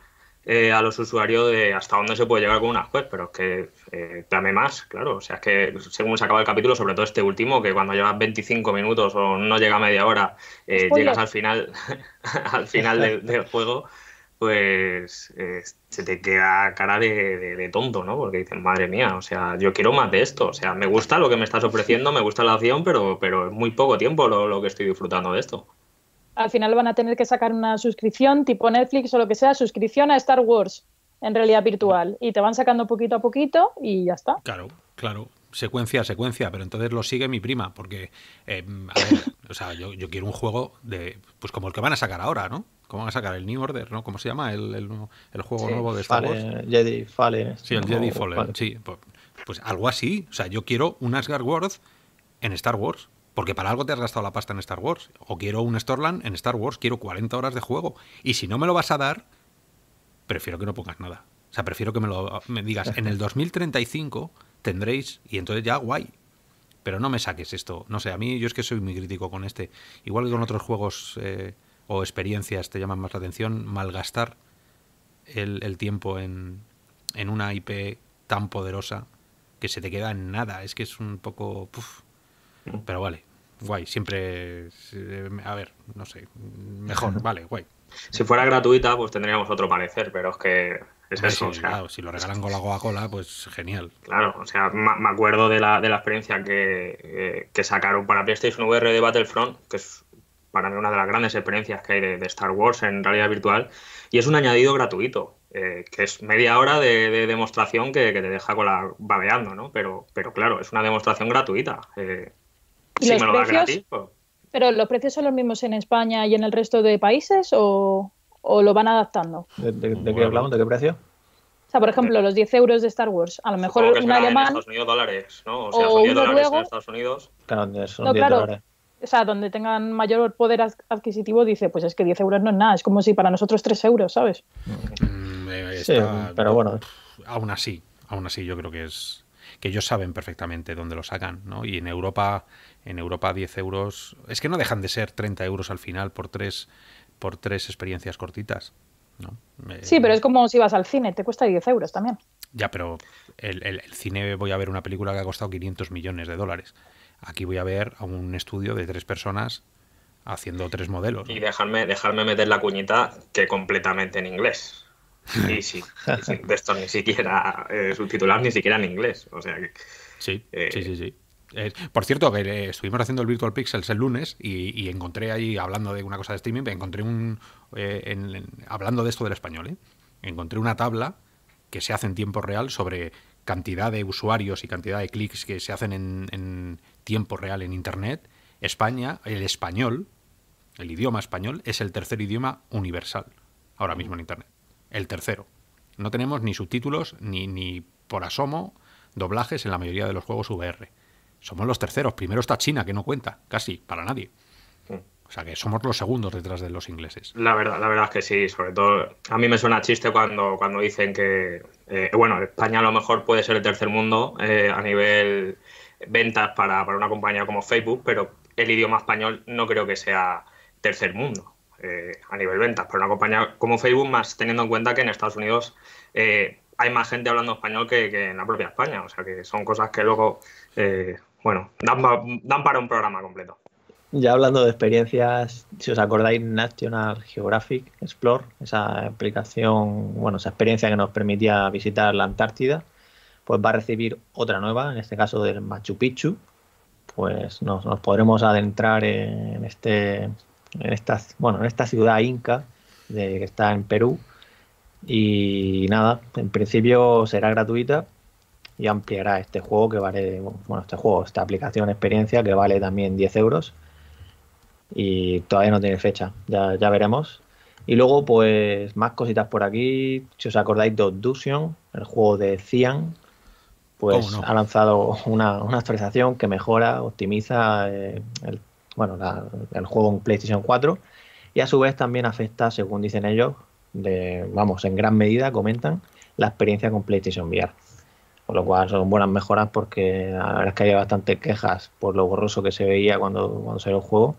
eh, a los usuarios de hasta dónde se puede llegar con una juez, pero es que eh, dame más, claro. O sea, es que según se acaba el capítulo, sobre todo este último, que cuando llevas 25 minutos o no llega a media hora, eh, llegas al final, al final del, juego, pues eh, se te queda cara de, tonto, ¿no? Porque dicen, madre mía, o sea, yo quiero más de esto. O sea, me gusta lo que me estás ofreciendo, me gusta la acción, pero, pero es muy poco tiempo lo que estoy disfrutando de esto al final van a tener que sacar una suscripción tipo Netflix o lo que sea, suscripción a Star Wars en realidad virtual. Y te van sacando poquito a poquito y ya está. Claro, claro. Secuencia a secuencia, pero entonces lo sigue mi prima, porque, eh, o sea, yo, quiero un juego de, pues como el que van a sacar ahora, ¿no? ¿Cómo van a sacar el New Order, ¿no? ¿Cómo se llama el, el, juego nuevo de Star Wars? Jedi Fallen. Sí, el Jedi Fallen, sí. Pues, pues, algo así. O sea, yo quiero un Asgard Wars en Star Wars. Porque para algo te has gastado la pasta en Star Wars. O quiero un Storland en Star Wars, quiero 40 horas de juego. Y si no me lo vas a dar, prefiero que no pongas nada. O sea, prefiero que me lo digas, en el 2035 tendréis, y entonces ya guay. Pero no me saques esto. No sé, a mí yo es que soy muy crítico con este. Igual que con otros juegos eh, o experiencias te llaman más la atención, malgastar el, tiempo en, una IP tan poderosa que se te queda en nada. Es que es un poco... Mm. Pero vale, guay, siempre, eh, a ver, no sé, mejor, vale, guay. Si fuera gratuita, pues tendríamos otro parecer, pero es que es eso. claro, si lo regalan con la Coca-Cola, pues genial. Claro, o sea, me acuerdo de la, de la experiencia que, eh, que, sacaron para PlayStation VR de Battlefront, que es para mí una de las grandes experiencias que hay de, Star Wars en realidad virtual, y es un añadido gratuito. Eh, que es media hora de, demostración que, te deja con la babeando, ¿no? Pero, pero claro, es una demostración gratuita los precios, pues. ¿Pero los precios son los mismos en España y en el resto de países o, lo van adaptando? ¿De, qué hablamos? ¿De qué precio? O sea, por ejemplo, eh. los 10 euros de Star Wars. A lo mejor Supongo que un alemán. En Estados Unidos dólares, ¿no? O sea, son 10 dólares en Estados Unidos. Claro, son no, 10 claro. O sea, donde tengan mayor poder adquisitivo, dice, pues es que 10 euros no es nada. Es como si para nosotros 3 euros, ¿sabes? Mm, eh, sí, pero bueno. Aún así, aún así, yo creo que es que ellos saben perfectamente dónde lo sacan, ¿no? Y en Europa, en Europa 10 euros, es que no dejan de ser 30 euros al final por tres, por tres experiencias cortitas, ¿no? Sí, pero es como si vas al cine, te cuesta 10 euros también. Ya, pero el, cine voy a ver una película que ha costado 500 millones de dólares. Aquí voy a ver a un estudio de tres personas haciendo tres modelos. Y dejarme, dejarme meter la cuñita que completamente en inglés. Sí, sí. De esto ni siquiera eh, ni siquiera en inglés. O sea eh, sí, sí, sí, por cierto, que eh, estuvimos haciendo el Virtual Pixels el lunes y, encontré ahí, hablando de una cosa de streaming, encontré un. Eh, hablando de esto del español, encontré una tabla que se hace en tiempo real sobre cantidad de usuarios y cantidad de clics que se hacen en tiempo real en Internet. España, el español, el idioma español, es el tercer idioma universal ahora mismo en Internet el tercero. No tenemos ni subtítulos ni, ni por asomo doblajes en la mayoría de los juegos VR. Somos los terceros. Primero está China, que no cuenta, casi, para nadie. O sea que somos los segundos detrás de los ingleses. La verdad, la verdad es que sí, sobre todo a mí me suena chiste cuando, cuando dicen que, eh, bueno, España a lo mejor puede ser el tercer mundo eh, a nivel ventas para, para, una compañía como Facebook, pero el idioma español no creo que sea tercer mundo. Eh, a nivel ventas para una compañía como Facebook, más teniendo en cuenta que en Estados Unidos eh, hay más gente hablando español que, en la propia España. O sea que son cosas que luego, eh, bueno, dan, para un programa completo. Ya hablando de experiencias, si os acordáis, National Geographic Explore, esa aplicación, bueno, esa experiencia que nos permitía visitar la Antártida, pues va a recibir otra nueva, en este caso del Machu Picchu. Pues nos podremos adentrar en este en esta, bueno, en esta ciudad inca de, que está en Perú. Y nada, en principio será gratuita y ampliará este juego que vale, bueno, este juego, esta aplicación experiencia que vale también 10 euros y todavía no tiene fecha, ya, ya veremos. Y luego, pues, más cositas por aquí. Si os acordáis de Obduction, el juego de Cian, pues ha lanzado una, actualización que mejora, optimiza eh, el bueno, el juego en PlayStation 4 y a su vez también afecta, según dicen ellos, de, vamos, en gran medida, comentan, la experiencia con PlayStation VR. Con lo cual son buenas mejoras porque la verdad es que había bastantes quejas por lo borroso que se veía cuando, cuando salió el juego.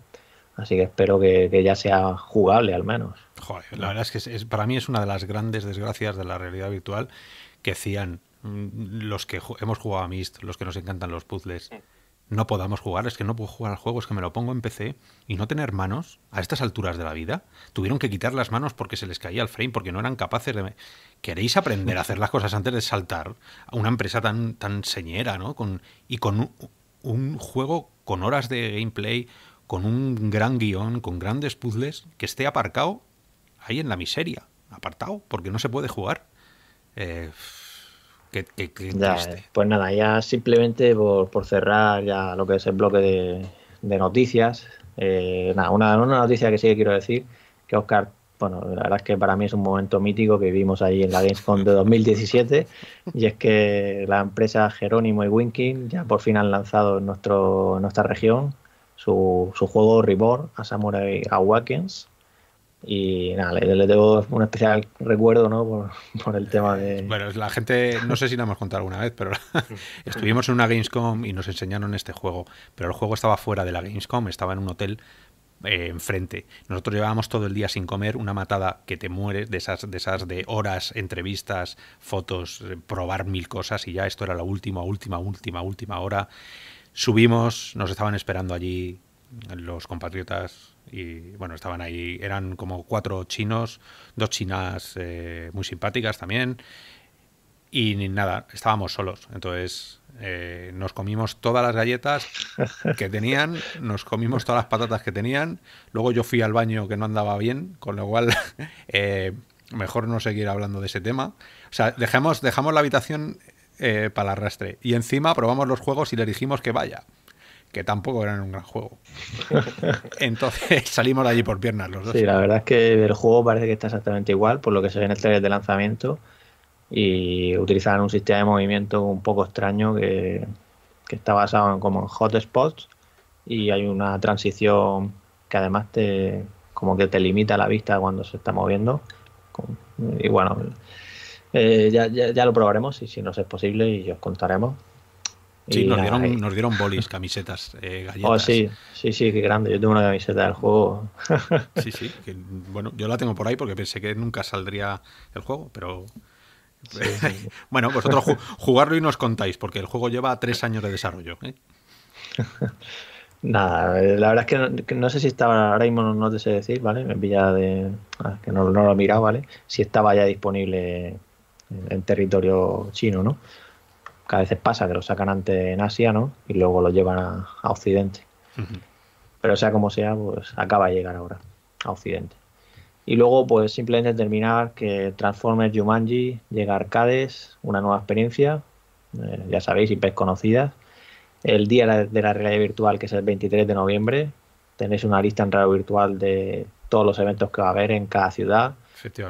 Así que espero que, ya sea jugable al menos. Joder, la verdad es que para mí es una de las grandes desgracias de la realidad virtual que hacían mm, los que hemos jugado a Myst, los que nos encantan los puzzles no podamos jugar, es que no puedo jugar al juego, es que me lo pongo en PC y no tener manos a estas alturas de la vida. Tuvieron que quitar las manos porque se les caía el frame, porque no eran capaces de... ¿Queréis aprender a hacer las cosas antes de saltar a una empresa tan, tan señera, ¿no? Con, y con un, juego con horas de gameplay, con un gran guión, con grandes puzzles, que esté aparcado ahí en la miseria, apartado, porque no se puede jugar. Eh, pues nada, ya simplemente por, cerrar ya lo que es el bloque de, noticias. Eh, nada, una, una, noticia que sí quiero decir, que Oscar, bueno, la verdad es que para mí es un momento mítico que vivimos ahí en la Gamescom de 2017, y es que la empresa Jerónimo y Winking ya por fin han lanzado en, nuestro, nuestra región su, su juego Reborn a Samurai Awakens y nada, le, debo un especial recuerdo ¿no? por, el tema de... Bueno, la gente, no sé si la hemos contado alguna vez, pero estuvimos en una Gamescom y nos enseñaron este juego, pero el juego estaba fuera de la Gamescom, estaba en un hotel eh, enfrente. Nosotros llevábamos todo el día sin comer, una matada que te mueres de esas, de esas de horas, entrevistas, fotos, eh, probar mil cosas y ya esto era la última, última, última, última hora. Subimos, nos estaban esperando allí los compatriotas y bueno, estaban ahí, eran como cuatro chinos, dos chinas eh, muy simpáticas también. Y nada, estábamos solos. Entonces eh, nos comimos todas las galletas que tenían, nos comimos todas las patatas que tenían. Luego yo fui al baño que no andaba bien, con lo cual eh, mejor no seguir hablando de ese tema. O sea, dejamos, la habitación para el arrastre. Y encima probamos los juegos y le dijimos que vaya que tampoco eran un gran juego. Entonces salimos allí por piernas los dos. Sí, la verdad es que el juego parece que está exactamente igual, por lo que se ve en el trailer de lanzamiento. Y utilizan un sistema de movimiento un poco extraño que, está basado en como en hotspots. Y hay una transición que además te como que te limita la vista cuando se está moviendo. Y bueno, eh, ya, ya, lo probaremos y si nos es posible y os contaremos. Sí, nos, dieron, eh. nos dieron bolis, camisetas, eh, oh, galletas. Oh, sí, sí, sí, qué grande. Yo tengo una camiseta del juego. sí, sí. bueno, yo la tengo por ahí porque pensé que nunca saldría el juego, pero. bueno, vosotros jugarlo y nos contáis, porque el juego lleva tres años de desarrollo. ¿eh? Nada, la verdad es que no, sé si estaba, ahora mismo no te sé decir, ¿vale? Me pilla de. Ah, que no, no lo he mirado, ¿vale? Si estaba ya disponible en territorio chino, ¿no? a veces pasa que lo sacan antes en Asia, ¿no? Y luego lo llevan a, Occidente. Pero sea como sea, pues acaba de llegar ahora a Occidente. Y luego, pues simplemente terminar que Transformers Jumanji llega a arcades, una nueva experiencia, eh, ya sabéis, IPs conocidas. El día de la realidad virtual, que es el 23 de noviembre, tenéis una lista en realidad virtual de todos los eventos que va a haber en cada ciudad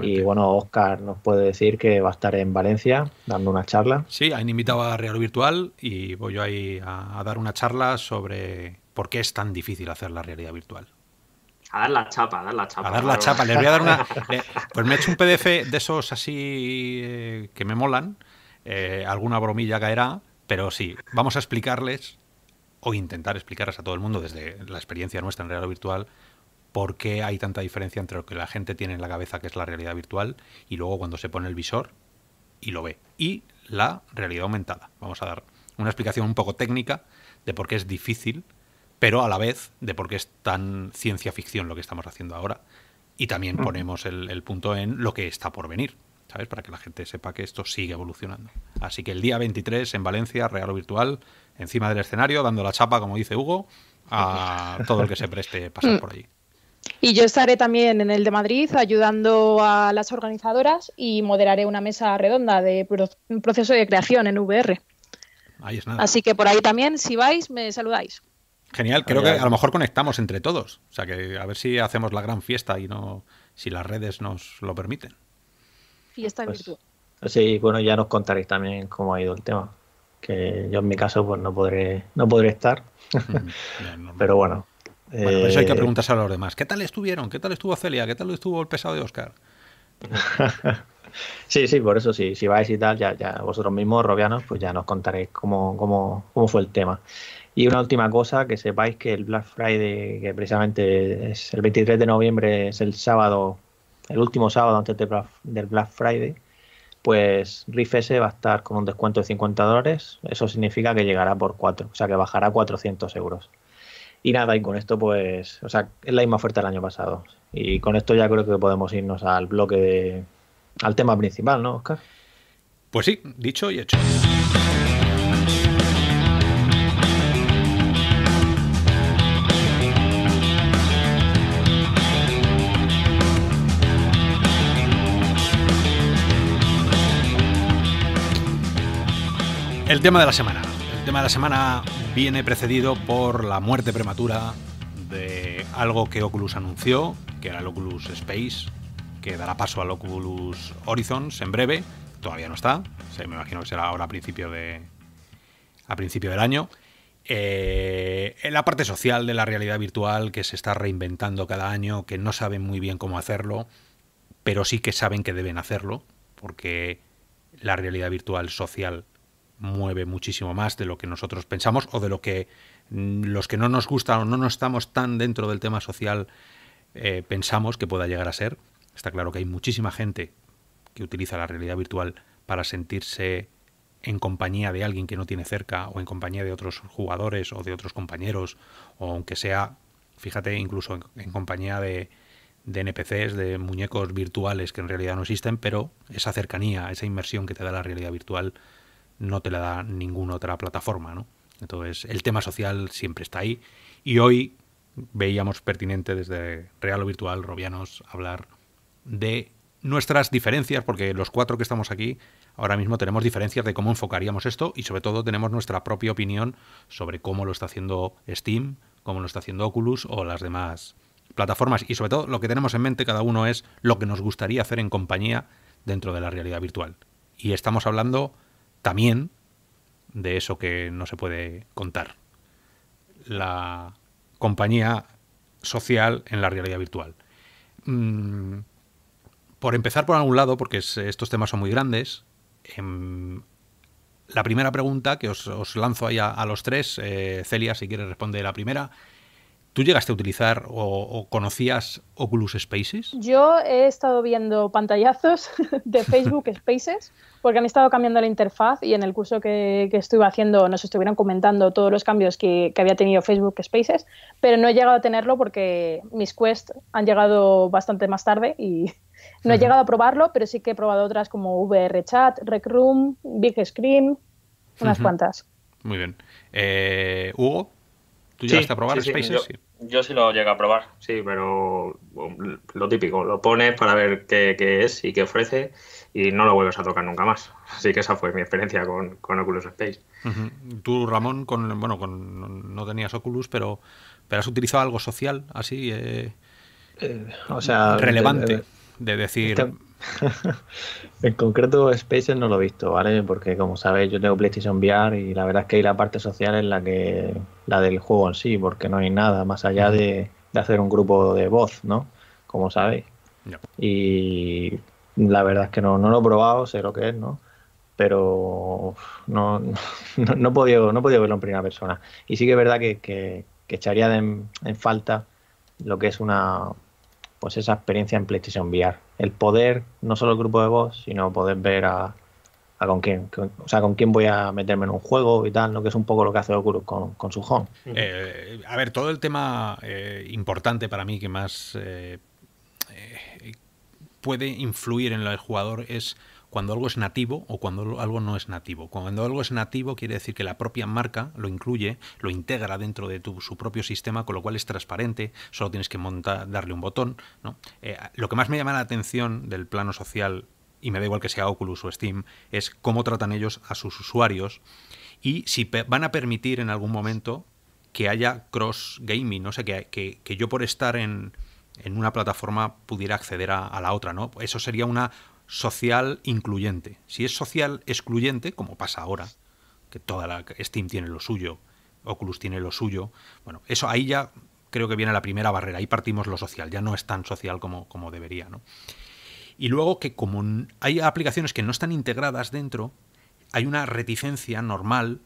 y bueno, Oscar nos puede decir que va a estar en Valencia dando una charla. Sí, han invitado a Real Virtual y voy yo ahí a, dar una charla sobre por qué es tan difícil hacer la realidad virtual. A dar la chapa, a dar la chapa. A dar la chapa, les voy a dar una. pues me he hecho un PDF de esos así eh, que me molan. Eh, alguna bromilla caerá, pero sí, vamos a explicarles o intentar explicarles a todo el mundo desde la experiencia nuestra en realidad virtual por qué hay tanta diferencia entre lo que la gente tiene en la cabeza, que es la realidad virtual, y luego cuando se pone el visor y lo ve, y la realidad aumentada. Vamos a dar una explicación un poco técnica de por qué es difícil, pero a la vez de por qué es tan ciencia ficción lo que estamos haciendo ahora. Y también mm. ponemos el, punto en lo que está por venir, ¿sabes? Para que la gente sepa que esto sigue evolucionando. Así que el día 23 en Valencia, Real o Virtual, encima del escenario, dando la chapa, como dice Hugo, a todo el que se preste pasar mm. por allí. Y yo estaré también en el de Madrid ayudando a las organizadoras y moderaré una mesa redonda de proceso de creación en VR. Así que por ahí también, si vais, me saludáis. Genial, creo que a lo mejor conectamos entre todos. O sea, que a ver si hacemos la gran fiesta y no si las redes nos lo permiten. Fiesta en pues, Sí, bueno, ya nos contaréis también cómo ha ido el tema. Que yo en mi caso pues no podré no podré estar. Mm, Pero bueno, bueno, eso hay que eh, preguntarse a los demás. ¿Qué tal estuvieron? ¿Qué tal estuvo Celia? ¿Qué tal estuvo el pesado de Oscar? sí, sí, por eso sí. Si vais y tal, ya, ya vosotros mismos, robianos, pues ya nos contaréis cómo, cómo, cómo fue el tema. Y una última cosa, que sepáis que el Black Friday, que precisamente es el 23 de noviembre, es el sábado, el último sábado antes del Black Friday, pues Rifese va a estar con un descuento de 50 dólares. Eso significa que llegará por 4, o sea que bajará 400 euros. Y nada, y con esto pues, o sea, es la misma oferta del año pasado. Y con esto ya creo que podemos irnos al bloque, de, al tema principal, ¿no, Oscar? Pues sí, dicho y hecho. El tema de la semana tema de la semana viene precedido por la muerte prematura de algo que Oculus anunció, que era el Oculus Space, que dará paso al Oculus Horizons en breve. Todavía no está, me imagino que será ahora a principio, de, a principio del año. Eh, en la parte social de la realidad virtual que se está reinventando cada año, que no saben muy bien cómo hacerlo, pero sí que saben que deben hacerlo, porque la realidad virtual social mueve muchísimo más de lo que nosotros pensamos o de lo que mm, los que no nos gustan... o no nos estamos tan dentro del tema social eh, pensamos que pueda llegar a ser. Está claro que hay muchísima gente que utiliza la realidad virtual para sentirse en compañía de alguien que no tiene cerca o en compañía de otros jugadores o de otros compañeros o aunque sea, fíjate, incluso en, compañía de, de NPCs, de muñecos virtuales que en realidad no existen, pero esa cercanía, esa inmersión que te da la realidad virtual no te la da ninguna otra plataforma, ¿no? Entonces, el tema social siempre está ahí. Y hoy veíamos pertinente desde Real o Virtual, Robianos, hablar de nuestras diferencias, porque los cuatro que estamos aquí ahora mismo tenemos diferencias de cómo enfocaríamos esto y sobre todo tenemos nuestra propia opinión sobre cómo lo está haciendo Steam, cómo lo está haciendo Oculus o las demás plataformas. Y sobre todo lo que tenemos en mente cada uno es lo que nos gustaría hacer en compañía dentro de la realidad virtual. Y estamos hablando también de eso que no se puede contar. La compañía social en la realidad virtual. Mm, por empezar por algún lado, porque estos temas son muy grandes, em, la primera pregunta que os, lanzo ahí a, los tres, eh, Celia, si quieres responde la primera, ¿Tú llegaste a utilizar o, conocías Oculus Spaces? Yo he estado viendo pantallazos de Facebook Spaces porque han estado cambiando la interfaz y en el curso que, estuve haciendo nos estuvieron comentando todos los cambios que, había tenido Facebook Spaces, pero no he llegado a tenerlo porque mis quests han llegado bastante más tarde y no he llegado a probarlo, pero sí que he probado otras como VR Chat, Rec Room, Big Screen, unas cuantas. Muy bien. Eh, Hugo, ¿tú llegaste a probar Spaces? Sí, yo sí lo llegué a probar. Sí, pero um, lo típico, lo pones para ver qué, es y qué ofrece y no lo vuelves a tocar nunca más. Así que esa fue mi experiencia con, Oculus Space. Tú, Ramón, con, bueno, con, no tenías Oculus, pero, pero has utilizado algo social así, eh, eh, o sea, relevante, eh, de, decir... Este- en concreto, Spaces no lo he visto, ¿vale? Porque como sabéis, yo tengo PlayStation VR y la verdad es que hay la parte social en la que la del juego en sí, porque no hay nada más allá de, hacer un grupo de voz, ¿no? Como sabéis. Y la verdad es que no, lo he probado, sé lo que es, ¿no? Pero no, no, he, podido, no verlo en primera persona. Y sí que es verdad que, echaría en falta lo que es una pues esa experiencia en PlayStation VR el poder, no solo el grupo de voz, sino poder ver a, con quién, o sea, con quién voy a meterme en un juego y tal, ¿no? Que es un poco lo que hace Oculus con, su home. Eh, a ver, todo el tema eh, importante para mí que más eh, puede influir en el jugador es cuando algo es nativo o cuando algo no es nativo. Cuando algo es nativo quiere decir que la propia marca lo incluye, lo integra dentro de su propio sistema, con lo cual es transparente, solo tienes que montar, darle un botón. Eh, lo que más me llama la atención del plano social, y me da igual que sea Oculus o Steam, es cómo tratan ellos a sus usuarios y si van a permitir en algún momento que haya cross gaming, ¿no? o sea, que, yo por estar en, una plataforma pudiera acceder a, a la otra, ¿no? Eso sería una social incluyente. Si es social excluyente, como pasa ahora, que toda la Steam tiene lo suyo, Oculus tiene lo suyo, bueno, eso ahí ya creo que viene la primera barrera, ahí partimos lo social, ya no es tan social como, como debería, ¿no? Y luego que como hay aplicaciones que no están integradas dentro, hay una reticencia normal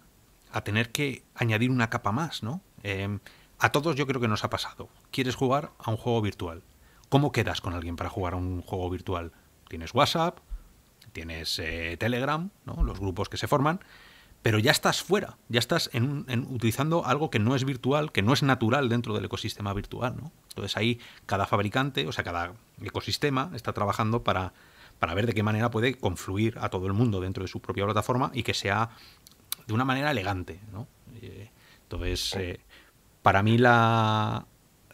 a tener que añadir una capa más, ¿no? Em, a todos yo creo que nos ha pasado. Quieres jugar a un juego virtual. ¿Cómo quedas con alguien para jugar a un juego virtual? Tienes WhatsApp, tienes eh, Telegram, los grupos que se forman, pero ya estás fuera, ya estás utilizando algo que no es virtual, que no es natural dentro del ecosistema virtual. Entonces ahí cada fabricante, o sea, cada ecosistema está trabajando para, ver de qué manera puede confluir a todo el mundo dentro de su propia plataforma y que sea de una manera elegante. Eh, entonces, eh, para mí la,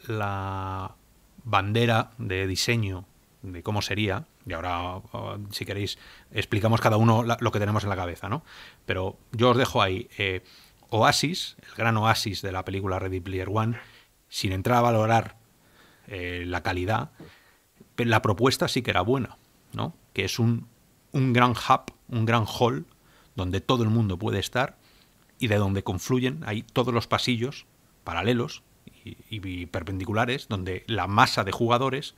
la bandera de diseño de cómo sería, y ahora, oh, si queréis, explicamos cada uno lo que tenemos en la cabeza, ¿no? Pero yo os dejo ahí eh, Oasis, el gran Oasis de la película Ready Player One, sin entrar a valorar eh, la calidad, la propuesta sí que era buena, ¿no? Que es un, gran hub, un gran hall, donde todo el mundo puede estar y de donde confluyen ahí todos los pasillos paralelos y, y perpendiculares, donde la masa de jugadores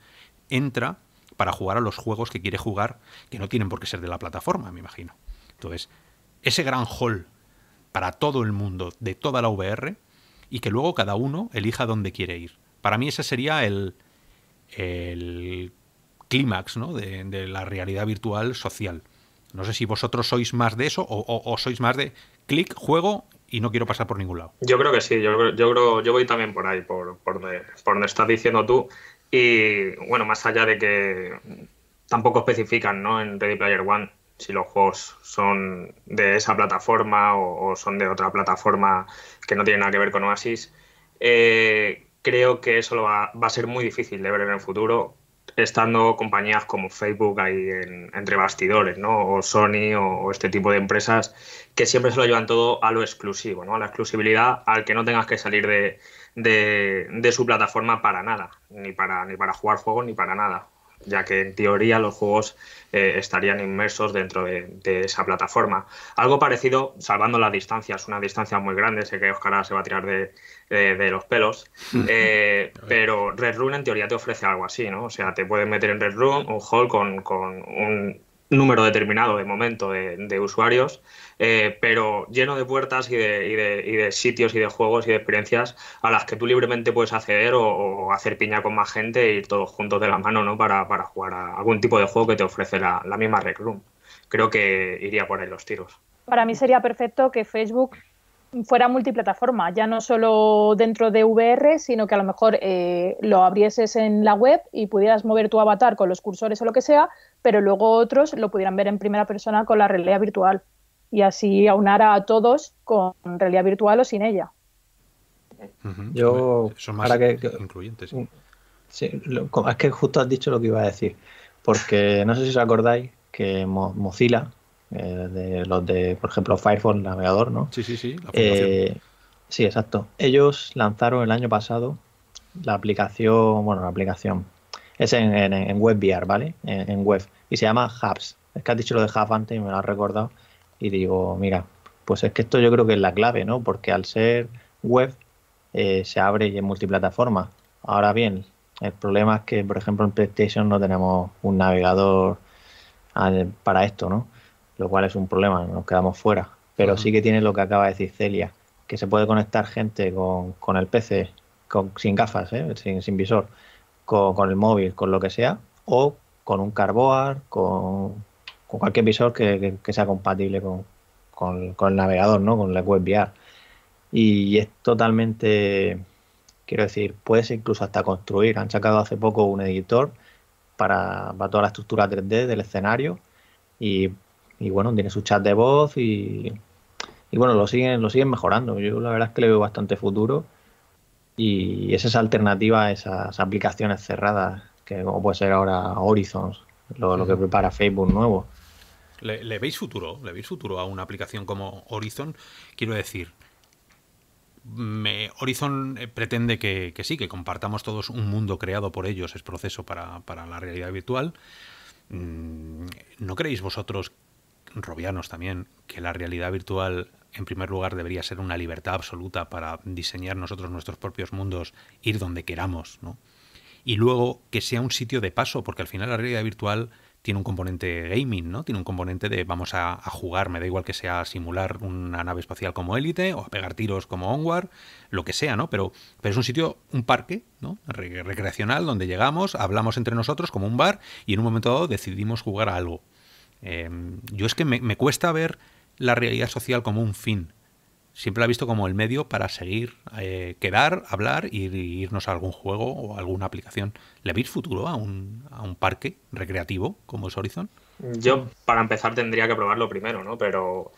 entra para jugar a los juegos que quiere jugar, que no tienen por qué ser de la plataforma, me imagino. Entonces, ese gran hall para todo el mundo de toda la VR y que luego cada uno elija dónde quiere ir. Para mí ese sería el, el clímax ¿no? de, la realidad virtual social. No sé si vosotros sois más de eso o, sois más de clic, juego y no quiero pasar por ningún lado. Yo creo que sí, yo, yo creo, yo voy también por ahí, por, por donde estás diciendo tú. Y bueno, más allá de que tampoco especifican ¿no? en Ready Player One si los juegos son de esa plataforma o, son de otra plataforma que no tiene nada que ver con Oasis. Eh, creo que eso va, a ser muy difícil de ver en el futuro, estando compañías como Facebook ahí entre bastidores, ¿no? O Sony o, este tipo de empresas que siempre se lo llevan todo a lo exclusivo, ¿no? A la exclusividad, al que no tengas que salir de, de, su plataforma para nada, ni para, ni para jugar juegos ni para nada, ya que en teoría los juegos eh, estarían inmersos dentro de, esa plataforma. Algo parecido, salvando las distancias, una distancia muy grande, sé que Oscar se va a tirar de, los pelos, eh, pero Red Room en teoría te ofrece algo así, ¿no? O sea, te puedes meter en Red Room, un hall con un número determinado de momento de, usuarios, eh, pero lleno de puertas y de, sitios y de juegos y de experiencias a las que tú libremente puedes acceder o, hacer piña con más gente y e todos juntos de la mano ¿no? para, jugar a algún tipo de juego que te ofrece la, misma Rec Room. Creo que iría por ahí los tiros. Para mí sería perfecto que Facebook fuera multiplataforma, ya no solo dentro de VR, sino que a lo mejor eh, lo abrieses en la web y pudieras mover tu avatar con los cursores o lo que sea, pero luego otros lo pudieran ver en primera persona con la realidad virtual y así aunar a todos con realidad virtual o sin ella. Yo, Son más que, incluyentes. es que justo has dicho lo que iba a decir, porque no sé si os acordáis que Mozilla eh, de los de, por ejemplo, Firefox Navegador, ¿no? Sí, sí, sí. Eh, sí, exacto. Ellos lanzaron el año pasado la aplicación, bueno, la aplicación es en, en, web WebVR, ¿vale? En, web. Y se llama Hubs. Es que has dicho lo de Hubs antes y me lo has recordado. Y digo, mira, pues es que esto yo creo que es la clave, ¿no? Porque al ser web eh, se abre y es multiplataforma. Ahora bien, el problema es que, por ejemplo, en PlayStation no tenemos un navegador para esto, ¿no? lo cual es un problema, nos quedamos fuera. Pero sí que tiene lo que acaba de decir Celia, que se puede conectar gente con, el PC, sin gafas, ¿eh? sin, visor, con, el móvil, con lo que sea, o con un carboard, con, cualquier visor que, sea compatible con, el navegador, ¿no? con la web VR. Y es totalmente, quiero decir, puedes incluso hasta construir. Han sacado hace poco un editor para, para toda la estructura 3D del escenario y y bueno, tiene su chat de voz y, bueno, lo siguen, lo siguen mejorando. Yo la verdad es que le veo bastante futuro y es esa alternativa a esas aplicaciones cerradas, que como puede ser ahora Horizons, lo, que prepara Facebook nuevo. ¿Le, veis futuro? ¿Le veis futuro a una aplicación como Horizon? Quiero decir, me, Horizon eh, pretende que, sí, que compartamos todos un mundo creado por ellos, es proceso para, para la realidad virtual. Mm, ¿No creéis vosotros robianos también, que la realidad virtual en primer lugar debería ser una libertad absoluta para diseñar nosotros nuestros propios mundos, ir donde queramos, ¿no? Y luego que sea un sitio de paso, porque al final la realidad virtual tiene un componente gaming, ¿no? Tiene un componente de vamos a, jugar, me da igual que sea simular una nave espacial como Élite o a pegar tiros como Onward, lo que sea, ¿no? Pero, pero es un sitio, un parque, ¿no? recreacional donde llegamos, hablamos entre nosotros como un bar y en un momento dado decidimos jugar a algo. Em, yo es que me, cuesta ver la realidad social como un fin. Siempre la he visto como el medio para seguir, eh, quedar, hablar e irnos a algún juego o alguna aplicación. ¿Le veis futuro a un, parque recreativo como es Horizon? Yo, para empezar, tendría que probarlo primero, ¿no? Pero.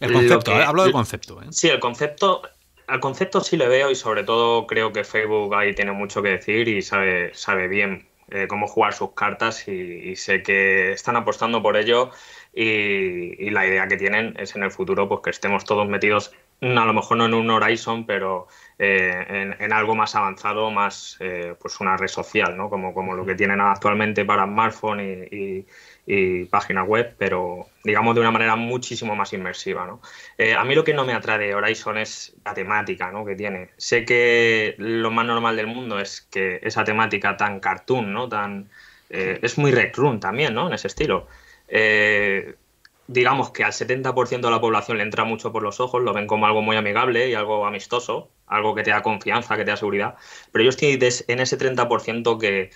El concepto, hablo del concepto. ¿eh? Sí, el concepto. Al concepto sí le veo y sobre todo creo que Facebook ahí tiene mucho que decir y sabe, sabe bien eh, cómo jugar sus cartas y, sé que están apostando por ello y, la idea que tienen es en el futuro pues que estemos todos metidos, mm, a lo mejor no en un Horizon, pero eh, en, algo más avanzado, más eh, pues una red social, ¿no? como, como lo que tienen actualmente para smartphone y, y página web, pero digamos de una manera muchísimo más inmersiva. ¿no? Eh, a mí lo que no me atrae de Horizon es la temática que tiene. Sé que lo más normal del mundo es que esa temática tan cartoon, ¿no? tan, eh, es muy Red también, ¿no? en ese estilo. Eh, digamos que al 70% de la población le entra mucho por los ojos, lo ven como algo muy amigable y algo amistoso, algo que te da confianza, que te da seguridad, pero yo estoy en ese 30% que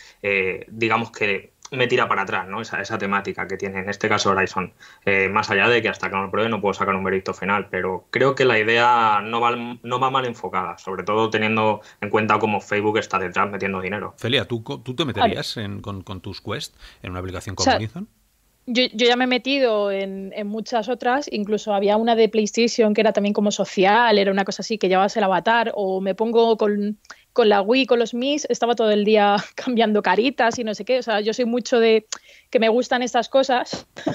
digamos que me tira para atrás, ¿no? Esa, temática que tiene en este caso Horizon. Eh, más allá de que hasta que no lo pruebe no puedo sacar un veredicto final, pero creo que la idea no va, no va mal enfocada, sobre todo teniendo en cuenta cómo Facebook está detrás metiendo dinero. Celia, ¿tú, tú te meterías con, tus Quest en una aplicación como Horizon? Yo, ya me he metido en, en, muchas otras, incluso había una de PlayStation que era también como social, era una cosa así que llevabas el avatar, o me pongo con con la Wii, con los Mis, estaba todo el día cambiando caritas y no sé qué. O sea, yo soy mucho de que me gustan estas cosas.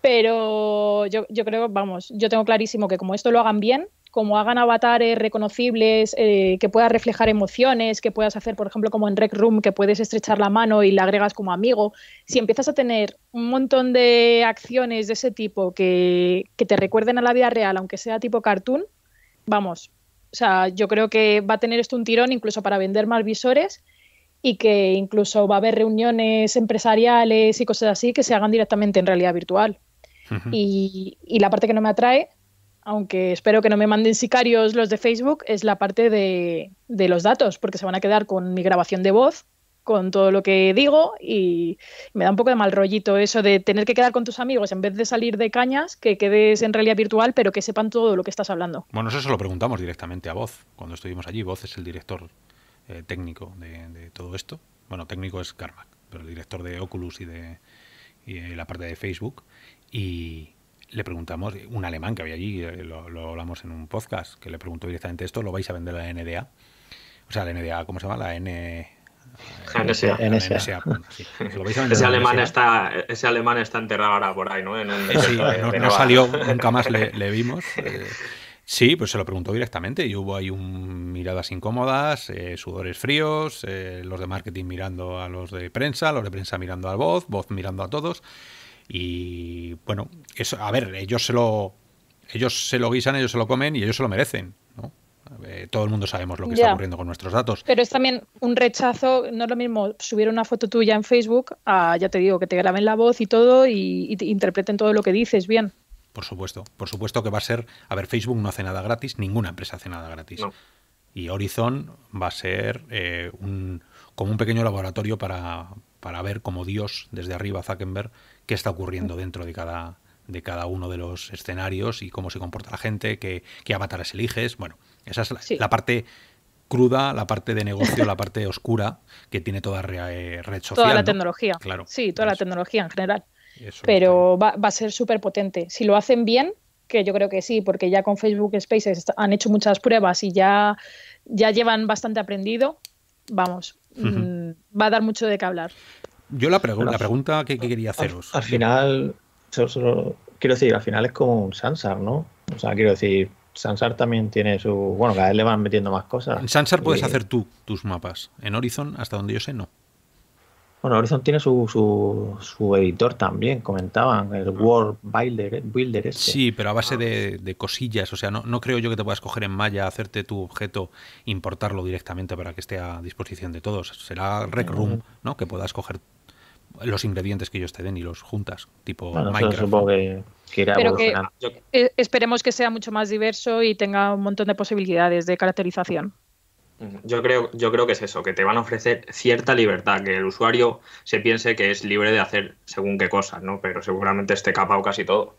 Pero yo, creo, vamos, yo tengo clarísimo que como esto lo hagan bien, como hagan avatares reconocibles, eh, que puedas reflejar emociones, que puedas hacer, por ejemplo, como en Rec Room, que puedes estrechar la mano y la agregas como amigo. Si empiezas a tener un montón de acciones de ese tipo que, que te recuerden a la vida real, aunque sea tipo cartoon, vamos, o sea, yo creo que va a tener esto un tirón incluso para vender más visores y que incluso va a haber reuniones empresariales y cosas así que se hagan directamente en realidad virtual. y, la parte que no me atrae, aunque espero que no me manden sicarios los de Facebook, es la parte de los datos, porque se van a quedar con mi grabación de voz con todo lo que digo y me da un poco de mal rollito eso de tener que quedar con tus amigos en vez de salir de cañas, que quedes en realidad virtual, pero que sepan todo lo que estás hablando. Bueno, eso se lo preguntamos directamente a Voz cuando estuvimos allí. Voz es el director eh, técnico de, todo esto. Bueno, técnico es Carmack, pero el director de Oculus y de, la parte de Facebook. Y le preguntamos, un alemán que había allí, eh, lo, lo hablamos en un podcast, que le preguntó directamente esto, ¿lo vais a vender a la NDA? O sea, la NDA, ¿cómo se llama? La N ese, alemán está, ese está enterrado ahora por ahí, ¿no? Eh, no, salió, nunca más le, vimos. Eh, sí, pues se lo preguntó directamente y hubo ahí un miradas incómodas, eh, sudores fríos, los de marketing mirando a los de prensa, los de prensa mirando al voz, voz mirando a todos. Y bueno, eso, a ver, ellos se lo ellos se lo guisan, ellos se lo comen y ellos se lo merecen. Eh, todo el mundo sabemos lo que está ocurriendo con nuestros datos. Pero es también un rechazo, no es lo mismo subir una foto tuya en Facebook ya te digo, que te graben la voz y todo y, interpreten todo lo que dices bien. Por supuesto, por supuesto que va a ser, a ver, Facebook no hace nada gratis, ninguna empresa hace nada gratis. Y Horizon va a ser eh, un, como un pequeño laboratorio para, para ver como Dios desde arriba Zuckerberg qué está ocurriendo dentro de cada, de cada uno de los escenarios y cómo se comporta la gente, qué, qué avatares eliges. Bueno, esa es la, parte cruda, la parte de negocio, la parte oscura que tiene toda eh, red social. Toda la tecnología. Claro. Sí, toda la tecnología en general. Pero va, a ser súper potente. Si lo hacen bien, que yo creo que sí, porque ya con Facebook Spaces han hecho muchas pruebas y ya, ya llevan bastante aprendido, vamos, mm, va a dar mucho de qué hablar. Yo la, la pregunta que, quería haceros. Al, final, quiero decir, al final es como un Sansar, ¿no? O sea, quiero decir, Sansar también tiene su. Bueno, cada vez le van metiendo más cosas. En Sansar puedes eh, hacer tú tus mapas. En Horizon, hasta donde yo sé, no. Bueno, Horizon tiene su, su, editor también, comentaban, el ah. World Builder. Este. Sí, pero a base ah. de, cosillas. O sea, no, no creo yo que te puedas coger en Maya, hacerte tu objeto, importarlo directamente para que esté a disposición de todos. Será Rec Room, ¿no? Que puedas coger los ingredientes que ellos te den y los juntas, tipo Minecraft. Pero Que e-, esperemos que sea mucho más diverso y tenga un montón de posibilidades de caracterización. Yo creo, yo creo que es eso, que te van a ofrecer cierta libertad, que el usuario se piense que es libre de hacer según qué cosas, ¿no? Pero seguramente esté capado casi todo.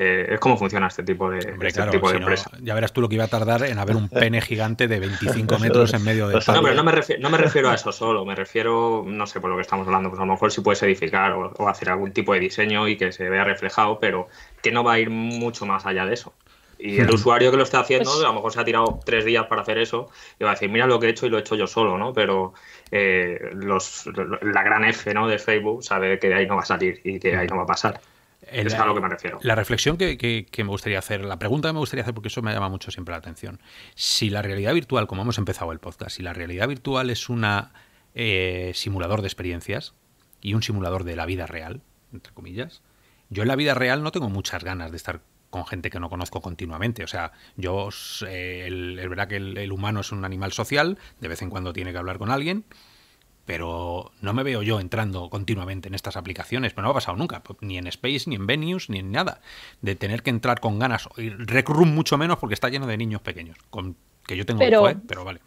Eh, es como funciona este tipo de, este tipo de empresa. ya verás tú lo que iba a tardar en haber un pene gigante de 25 metros en medio de. No, pero no me, refiero, a eso solo, me refiero, no sé por lo que estamos hablando, pues a lo mejor si puedes edificar o, hacer algún tipo de diseño y que se vea reflejado, pero que no va a ir mucho más allá de eso. Y el hmm. usuario que lo está haciendo, pues a lo mejor se ha tirado tres días para hacer eso, y va a decir, mira lo que he hecho y lo he hecho yo solo, ¿no? Pero eh, los, la gran F ¿no? de Facebook sabe que de ahí no va a salir y que de ahí no va a pasar es que me refiero. La reflexión que, me gustaría hacer, la pregunta que me gustaría hacer, porque eso me llama mucho siempre la atención. Si la realidad virtual, como hemos empezado el podcast, si la realidad virtual es un eh, simulador de experiencias y un simulador de la vida real, entre comillas, yo en la vida real no tengo muchas ganas de estar con gente que no conozco continuamente. O sea, yo, eh, es verdad que el humano es un animal social, de vez en cuando tiene que hablar con alguien, pero no me veo yo entrando continuamente en estas aplicaciones, pero no ha pasado nunca, pues, ni en Space, ni en Venues, ni en nada, de tener que entrar con ganas, y Rec Room mucho menos porque está lleno de niños pequeños, con, que yo tengo pero, ¿eh? pero vale.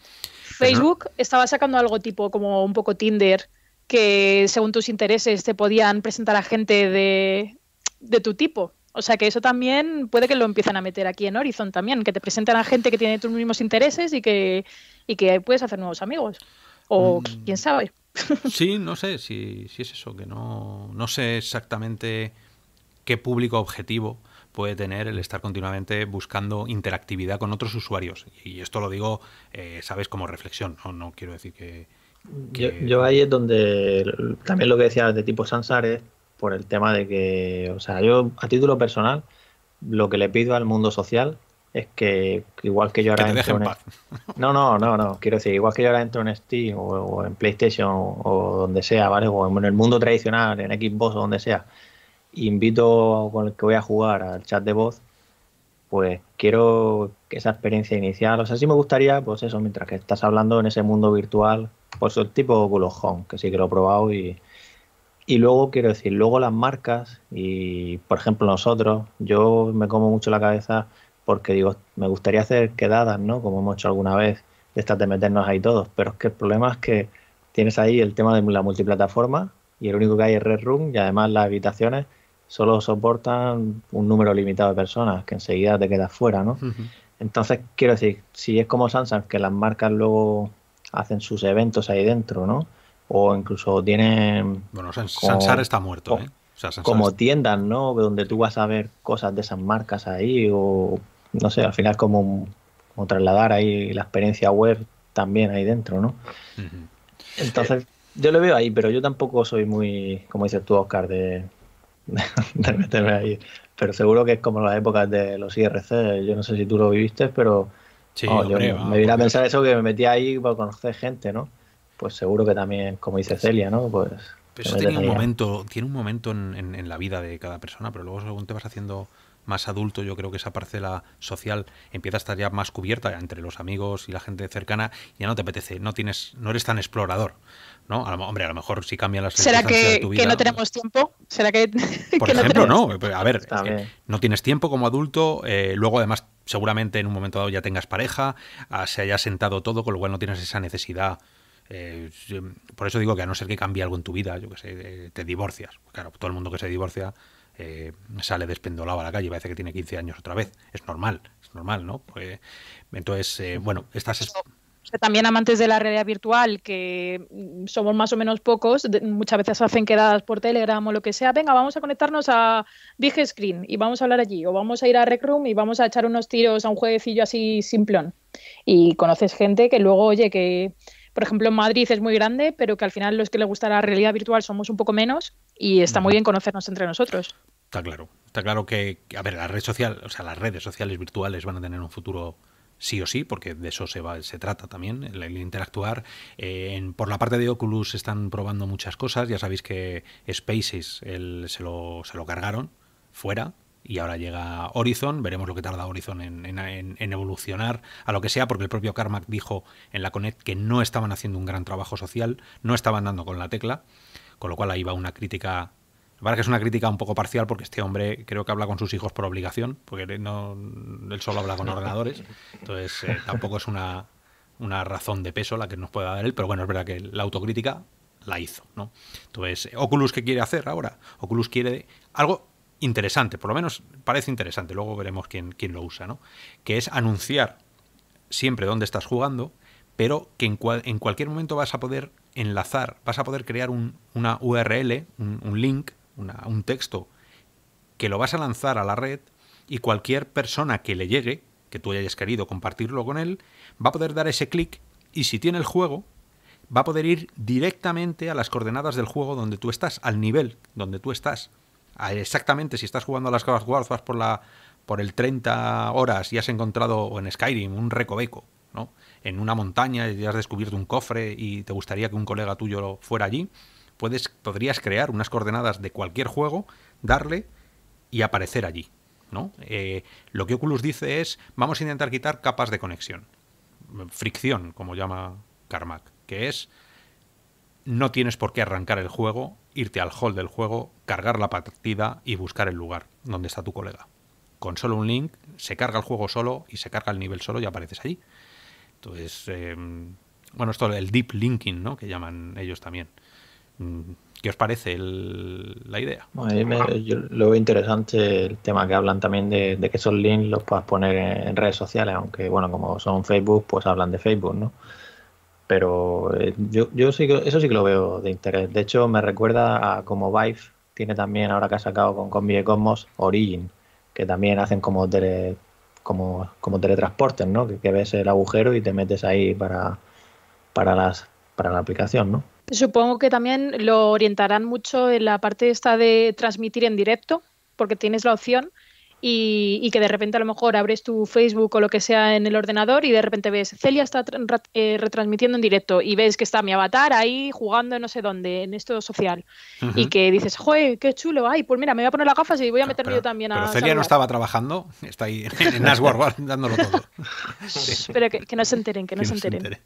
Facebook estaba sacando algo tipo como un poco Tinder, que según tus intereses te podían presentar a gente de, tu tipo. O sea que eso también puede que lo empiecen a meter aquí en Horizon también, que te presentan a gente que tiene tus mismos intereses y que, y que puedes hacer nuevos amigos. O mm. quién sabe. Sí, no sé si, es eso, que no, no sé exactamente qué público objetivo puede tener el estar continuamente buscando interactividad con otros usuarios. Y esto lo digo, eh, sabes, como reflexión, no, quiero decir que... Yo, ahí es donde también lo que decía de tipo Sansar por el tema de que, o sea, yo a título personal, lo que le pido al mundo social es que igual que yo ahora entro en, No, no, no, no. Quiero decir, igual que yo ahora entro en Steam o, en PlayStation o, donde sea, ¿vale? O en el mundo tradicional, en Xbox o donde sea, invito con el que voy a jugar al chat de voz, pues quiero que esa experiencia inicial. O sea, sí me gustaría, pues eso, mientras que estás hablando en ese mundo virtual, pues el tipo home que sí que lo he probado y. Y luego, quiero decir, luego las marcas y, por ejemplo, nosotros, yo me como mucho la cabeza porque digo, me gustaría hacer quedadas, ¿no? Como hemos hecho alguna vez, de estas de meternos ahí todos, pero es que el problema es que tienes ahí el tema de la multiplataforma y el único que hay es Red Room y además las habitaciones solo soportan un número limitado de personas, que enseguida te quedas fuera, ¿no? Entonces, quiero decir, si es como Samsung, que las marcas luego hacen sus eventos ahí dentro, ¿no? O incluso tienen... Bueno, Sansar está muerto, ¿eh? como, ¿eh? como tiendas, ¿no? Donde tú vas a ver cosas de esas marcas ahí o no sé, al final es como, trasladar ahí la experiencia web también ahí dentro, ¿no? Entonces, yo lo veo ahí, pero yo tampoco soy muy, como dices tú, Oscar, de, meterme ahí. Pero seguro que es como las épocas de los IRC, yo no sé si tú lo viviste, pero sí, me vine a pensar eso, que me metí ahí para conocer gente, ¿no? Pues seguro que también, como dice pues Celia, ¿no? Pues... Pero eso tiene un, momento, tiene un momento en, la vida de cada persona, pero luego según te vas haciendo más adulto, yo creo que esa parcela social empieza a estar ya más cubierta entre los amigos y la gente cercana, ya no te apetece, no tienes, no eres tan explorador, ¿no? hombre, a lo mejor si cambia las ¿Será que, que no tenemos tiempo? ¿Será que, por ejemplo, no, pues, A ver, no tienes tiempo como adulto, eh, luego además seguramente en un momento dado ya tengas pareja, ah, se haya sentado todo, con lo cual no tienes esa necesidad. Eh, por eso digo que a no ser que cambie algo en tu vida, yo que sé, eh, te divorcias. Claro, todo el mundo que se divorcia eh, sale despendolado a la calle, parece que tiene 15 años otra vez. Es normal, es normal, ¿no? Pues, entonces, eh, bueno, estas también amantes de la realidad virtual, que mm, somos más o menos pocos, muchas veces hacen quedadas por Telegram o lo que sea, venga, vamos a conectarnos a Big Screen y vamos a hablar allí, o vamos a ir a Rec Room y vamos a echar unos tiros a un jueguecillo así simplón. Y conoces gente que luego, oye, que por ejemplo en Madrid es muy grande, pero que al final los que les gusta la realidad virtual somos un poco menos y está muy bien conocernos entre nosotros. Está claro. Está claro que, a ver, la red social, o sea, las redes sociales virtuales van a tener un futuro sí o sí, porque de eso se, va, se trata también, el, interactuar. Eh, por la parte de Oculus están probando muchas cosas, ya sabéis que Spaces se, lo, se, lo, cargaron fuera. Y ahora llega Horizon, veremos lo que tarda Horizon en, en, evolucionar a lo que sea, porque el propio Carmack dijo en la Connect que no estaban haciendo un gran trabajo social, no estaban dando con la tecla, con lo cual ahí va una crítica que que es una crítica un poco parcial porque este hombre creo que habla con sus hijos por obligación, porque no, él solo habla con ordenadores. Entonces eh, tampoco es una, razón de peso la que nos pueda dar él, pero bueno, es verdad que la autocrítica la hizo. ¿no? Entonces, Oculus, ¿qué quiere hacer ahora? Oculus quiere algo interesante, por lo menos parece interesante, luego veremos quién, quién lo usa, ¿no? que es anunciar siempre dónde estás jugando, pero que en, en cualquier momento vas a poder enlazar, vas a poder crear una URL, un link un texto que lo vas a lanzar a la red y cualquier persona que le llegue, que tú hayas querido compartirlo con él, va a poder dar ese clic y si tiene el juego, va a poder ir directamente a las coordenadas del juego donde tú estás, al nivel donde tú estás. Exactamente, si estás jugando a las Guardias por, la, por el 30 horas y has encontrado en Skyrim un recoveco, ¿no? en una montaña y has descubierto un cofre y te gustaría que un colega tuyo fuera allí, podrías crear unas coordenadas de cualquier juego, darle y aparecer allí. ¿no? Eh, lo que Oculus dice es, vamos a intentar quitar capas de conexión. Fricción, como llama Carmack, que es, no tienes por qué arrancar el juego, irte al hall del juego, cargar la partida y buscar el lugar donde está tu colega. Con solo un link se carga el juego solo y se carga el nivel solo y apareces allí. Entonces, em, bueno, esto el deep linking, ¿no? Que llaman ellos también. ¿Qué os parece la idea? me, lo veo interesante el tema que hablan también de, que esos links los puedas poner en, redes sociales, aunque bueno, como son Facebook, pues hablan de Facebook, ¿no? Pero eh, yo, eso sí que lo veo de interés. De hecho, me recuerda a como Vive tiene también, ahora que ha sacado con Combi Cosmos, Origin, que también hacen como como, como teletransportes, ¿no? Que, que ves el agujero y te metes ahí para, para, las, para la aplicación, ¿no? Supongo que también lo orientarán mucho en la parte esta de transmitir en directo, porque tienes la opción y, que de repente a lo mejor abres tu Facebook o lo que sea en el ordenador y de repente ves Celia está eh, retransmitiendo en directo y ves que está mi avatar ahí jugando no sé dónde, en esto social. Y que dices, joder, qué chulo, ay, pues mira, me voy a poner las gafas y voy a ah, meterme yo también a. Celia no estaba trabajando, está ahí en Asgore dándolo todo. Pero que, no se enteren, que no, se, enteren.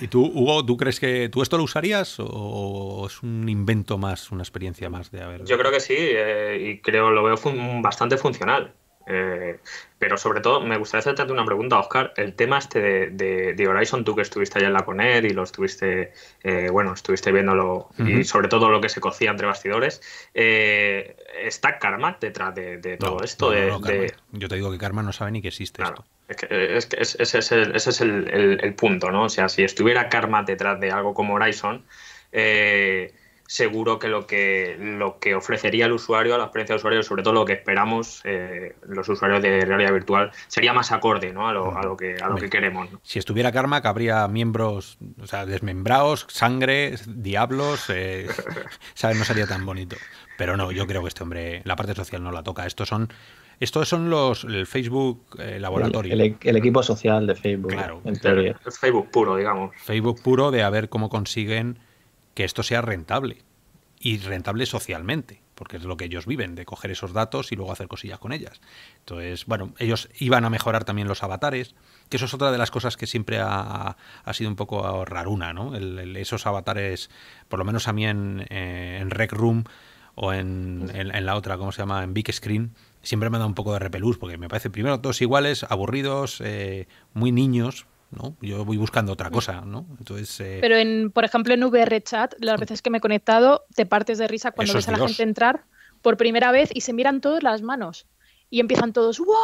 ¿Y tú, Hugo, tú crees que tú esto lo usarías o es un invento más, una experiencia más de haber? Yo creo que sí, eh, y creo, lo veo bastante funcional. Eh, pero sobre todo me gustaría hacerte una pregunta, Oscar. El tema este de, de, Horizon, tú que estuviste allá en la CONED y lo estuviste, eh, bueno, estuviste viéndolo y sobre todo lo que se cocía entre bastidores. Eh, ¿Está Karma detrás de, todo esto? Yo te digo que Karma no sabe ni que existe claro. ese es, el, el, punto, ¿no? O sea, si estuviera Karma detrás de algo como Horizon, eh, seguro que lo que, lo que ofrecería el usuario, a la experiencia de usuario, sobre todo lo que esperamos eh, los usuarios de realidad virtual, sería más acorde ¿no? a, lo, a, lo, que, a lo que queremos. Si estuviera Karma, que habría miembros o desmembrados, sangre, diablos, eh, ¿sabes? no sería tan bonito. Pero no, yo creo que este hombre, la parte social no la toca. Estos son... Estos son los el Facebook eh, laboratorio. El, equipo social de Facebook, claro, en teoría. Facebook puro, digamos. Facebook puro de a ver cómo consiguen que esto sea rentable y rentable socialmente, porque es lo que ellos viven, de coger esos datos y luego hacer cosillas con ellas. Entonces, bueno, ellos iban a mejorar también los avatares, que eso es otra de las cosas que siempre ha, sido un poco raruna, ¿no? esos avatares, por lo menos a mí en, eh, Rec Room o en, la otra, ¿cómo se llama? En Big Screen, siempre me da un poco de repelús, porque me parece primero todos iguales, aburridos, eh, muy niños, ¿no? Yo voy buscando otra cosa, ¿no? Entonces, eh, Pero, en, por ejemplo, en VR Chat, las mm. veces que me he conectado, te partes de risa cuando ves a la gente entrar por primera vez y se miran todas las manos. Y empiezan todos, ¡wow!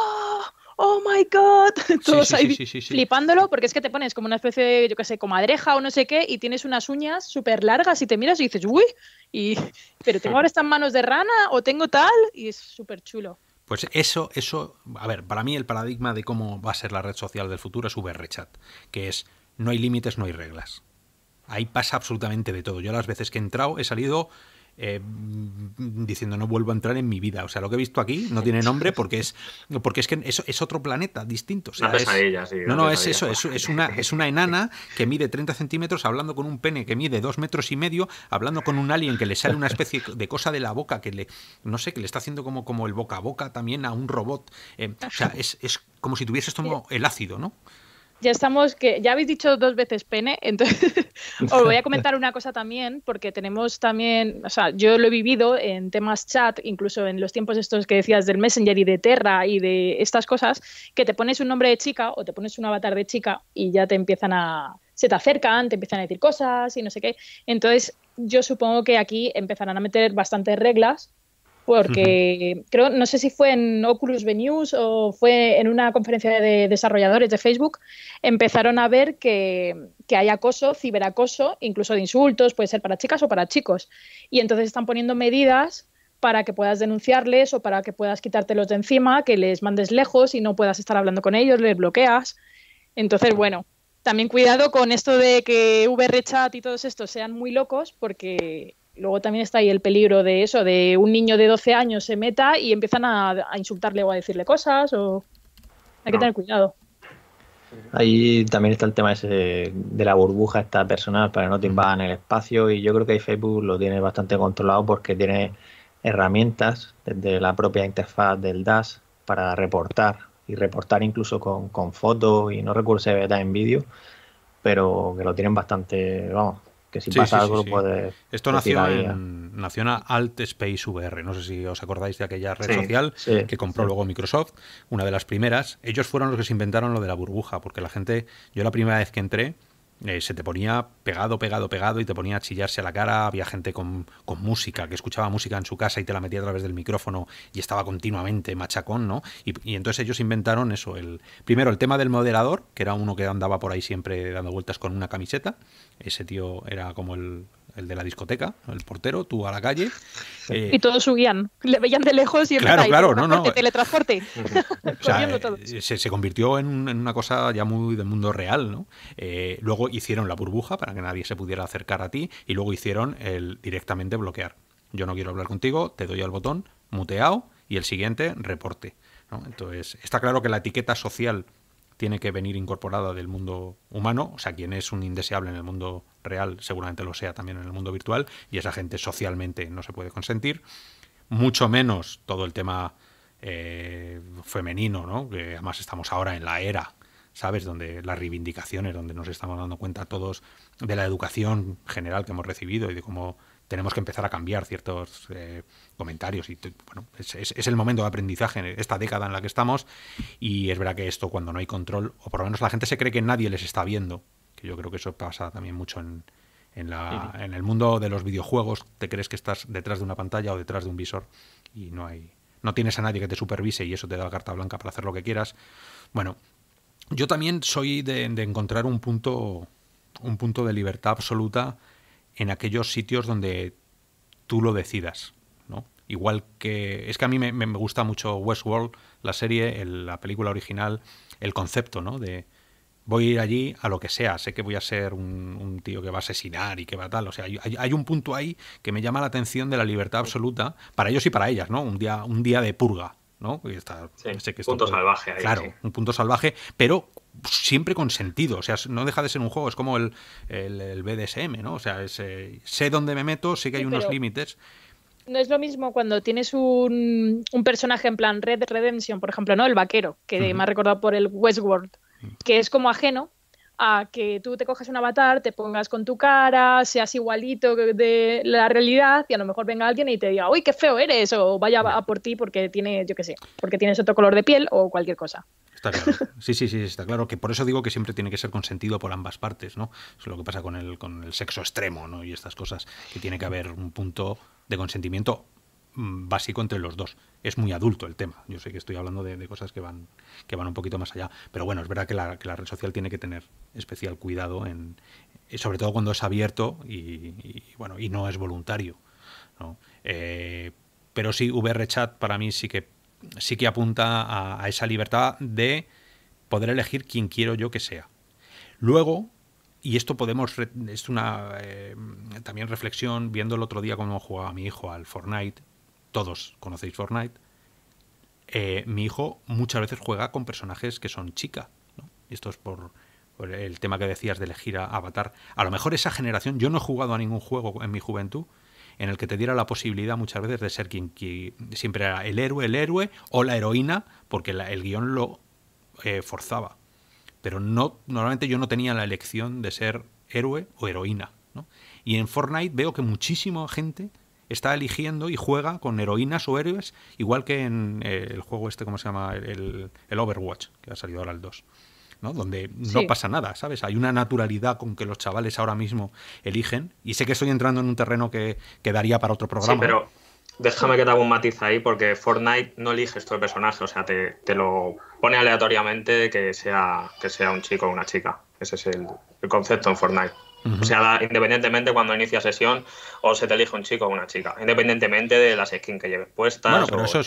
¡Oh my god! Todos ahí flipándolo, porque es que te pones como una especie de, yo qué sé, comadreja o no sé qué, y tienes unas uñas súper largas y te miras y dices, ¡uy! Y, ¿Pero tengo ahora estas manos de rana o tengo tal? Y es súper chulo. Pues eso, eso, a ver, para mí el paradigma de cómo va a ser la red social del futuro es VRChat, que es no hay límites, no hay reglas. Ahí pasa absolutamente de todo. Yo las veces que he entrado he salido eh, diciendo no vuelvo a entrar en mi vida. O sea, lo que he visto aquí no tiene nombre porque es porque es que es otro planeta distinto. es, no, no, es eso, es, una, es una enana que mide 30 centímetros hablando con un pene que mide 2 metros y medio, hablando con un alien que le sale una especie de cosa de la boca que le, no sé, que le está haciendo como, como el boca a boca también a un robot. Eh, o sea, es, es como si tuvieses como el ácido, ¿no? ya estamos que ya habéis dicho dos veces pene, entonces os voy a comentar una cosa también porque tenemos también, o sea, yo lo he vivido en temas chat, incluso en los tiempos estos que decías del Messenger y de Terra y de estas cosas, que te pones un nombre de chica o te pones un avatar de chica y ya te empiezan a se te acercan, te empiezan a decir cosas y no sé qué. Entonces, yo supongo que aquí empezarán a meter bastantes reglas porque creo, no sé si fue en Oculus Venues o fue en una conferencia de desarrolladores de Facebook, empezaron a ver que, que, hay acoso, ciberacoso, incluso de insultos, puede ser para chicas o para chicos. Y entonces están poniendo medidas para que puedas denunciarles o para que puedas quitártelos de encima, que les mandes lejos y no puedas estar hablando con ellos, les bloqueas. Entonces, bueno, también cuidado con esto de que VRChat y todos estos sean muy locos, porque luego también está ahí el peligro de eso, de un niño de 12 años se meta y empiezan a, insultarle o a decirle cosas, o hay que tener cuidado. Ahí también está el tema de la burbuja esta personal para no te invadan el espacio y yo creo que Facebook lo tiene bastante controlado porque tiene herramientas desde la propia interfaz del DAS para reportar y reportar incluso con, fotos y no recurso de beta en vídeo, pero que lo tienen bastante, vamos, esto nació nació en Alt Space VR, no sé si os acordáis de aquella red social que compró luego Microsoft, una de las primeras. Ellos fueron los que se inventaron lo de la burbuja, porque la gente, yo la primera vez que entré, eh, se te ponía pegado, pegado, pegado y te ponía a chillarse a la cara. Había gente con, con, música, que escuchaba música en su casa y te la metía a través del micrófono y estaba continuamente machacón, ¿no? Y, y, entonces ellos inventaron eso, el primero el tema del moderador, que era uno que andaba por ahí siempre dando vueltas con una camiseta. Ese tío era como el el de la discoteca, el portero, tú a la calle. y eh, todos subían, le veían de lejos y claro, claro, no, no. Eh. teletransporte. Eh, se, convirtió en, una cosa ya muy del mundo real, ¿no? luego hicieron la burbuja para que nadie se pudiera acercar a ti y luego hicieron el directamente bloquear. Yo no quiero hablar contigo, te doy al botón, muteado y el siguiente, reporte. Entonces, está claro que la etiqueta social tiene que venir incorporada del mundo humano, o sea, quien es un indeseable en el mundo real seguramente lo sea también en el mundo virtual, y esa gente socialmente no se puede consentir, mucho menos todo el tema eh, femenino, ¿no? que además estamos ahora en la era ¿sabes? Donde las reivindicaciones, donde nos estamos dando cuenta todos de la educación general que hemos recibido y de cómo tenemos que empezar a cambiar ciertos eh, comentarios. Y bueno, es, el momento de aprendizaje, en esta década en la que estamos, y es verdad que esto cuando no hay control, o por lo menos la gente se cree que nadie les está viendo, yo creo que eso pasa también mucho en, el mundo de los videojuegos. Te crees que estás detrás de una pantalla o detrás de un visor y no hay, no tienes a nadie que te supervise y eso te da carta blanca para hacer lo que quieras. Bueno, yo también soy de, encontrar un punto, un punto de libertad absoluta en aquellos sitios donde tú lo decidas. ¿no? Igual que. Es que a mí me, gusta mucho Westworld, la serie, la película original, el concepto ¿no? de, voy a ir allí a lo que sea. Sé que voy a ser un, tío que va a asesinar y que va a tal. O sea, hay, un punto ahí que me llama la atención de la libertad absoluta para ellos y para ellas, ¿no? Un día, un día de purga. ¿no? punto salvaje. Ahí, claro, un punto salvaje, pero siempre con sentido. O sea, no deja de ser un juego, es como el, el, BDSM, ¿no? O sea, eh, sé dónde me meto, sé que hay unos límites. No es lo mismo cuando tienes un, personaje en plan Red Redemption, por ejemplo, ¿no? El vaquero, que me ha recordado por el Westworld que es como ajeno a que tú te cojas un avatar, te pongas con tu cara, seas igualito de la realidad y a lo mejor venga alguien y te diga, uy, qué feo eres, o vaya a por ti porque tienes, yo qué sé, porque tienes otro color de piel o cualquier cosa. Está claro. Sí, sí, sí, está claro. Que por eso digo que siempre tiene que ser consentido por ambas partes, ¿no? Es lo que pasa con el, con el sexo extremo, ¿no? Y estas cosas, que tiene que haber un punto de consentimiento Mm, básico entre los dos. Es muy adulto el tema. Yo sé que estoy hablando de, cosas que van, que van un poquito más allá. Pero bueno, es verdad que la, que la red social tiene que tener especial cuidado, en, eh, sobre todo cuando es abierto y, bueno, y no es voluntario. Eh, pero sí, VRChat para mí sí que, sí que apunta a, esa libertad de poder elegir quién quiero yo que sea. Luego, y esto podemos es una eh, también reflexión viendo el otro día cómo jugaba mi hijo al Fortnite todos conocéis Fortnite, eh, mi hijo muchas veces juega con personajes que son chica. Esto es por, el tema que decías de elegir a avatar. A lo mejor esa generación, yo no he jugado a ningún juego en mi juventud en el que te diera la posibilidad muchas veces de ser quien, siempre era el héroe, el héroe o la heroína, porque el guión lo eh, forzaba. Pero no, normalmente yo no tenía la elección de ser héroe o heroína. Y en Fortnite veo que muchísima gente está eligiendo y juega con heroínas o héroes, igual que en eh, el juego este, ¿cómo se llama? El, Overwatch, que ha salido ahora el 2. ¿no? Donde no pasa nada, ¿sabes? Hay una naturalidad con que los chavales ahora mismo eligen. Y sé que estoy entrando en un terreno que, quedaría para otro programa. Sí, pero déjame que te haga un matiz ahí, porque Fortnite no eliges tu personaje, o sea, te, lo pone aleatoriamente que sea, que sea un chico o una chica. Ese es el, el concepto en Fortnite. O sea, independientemente cuando inicia sesión o se te elige un chico o una chica, independientemente de las skins que lleves puestas. Bueno, pero eso,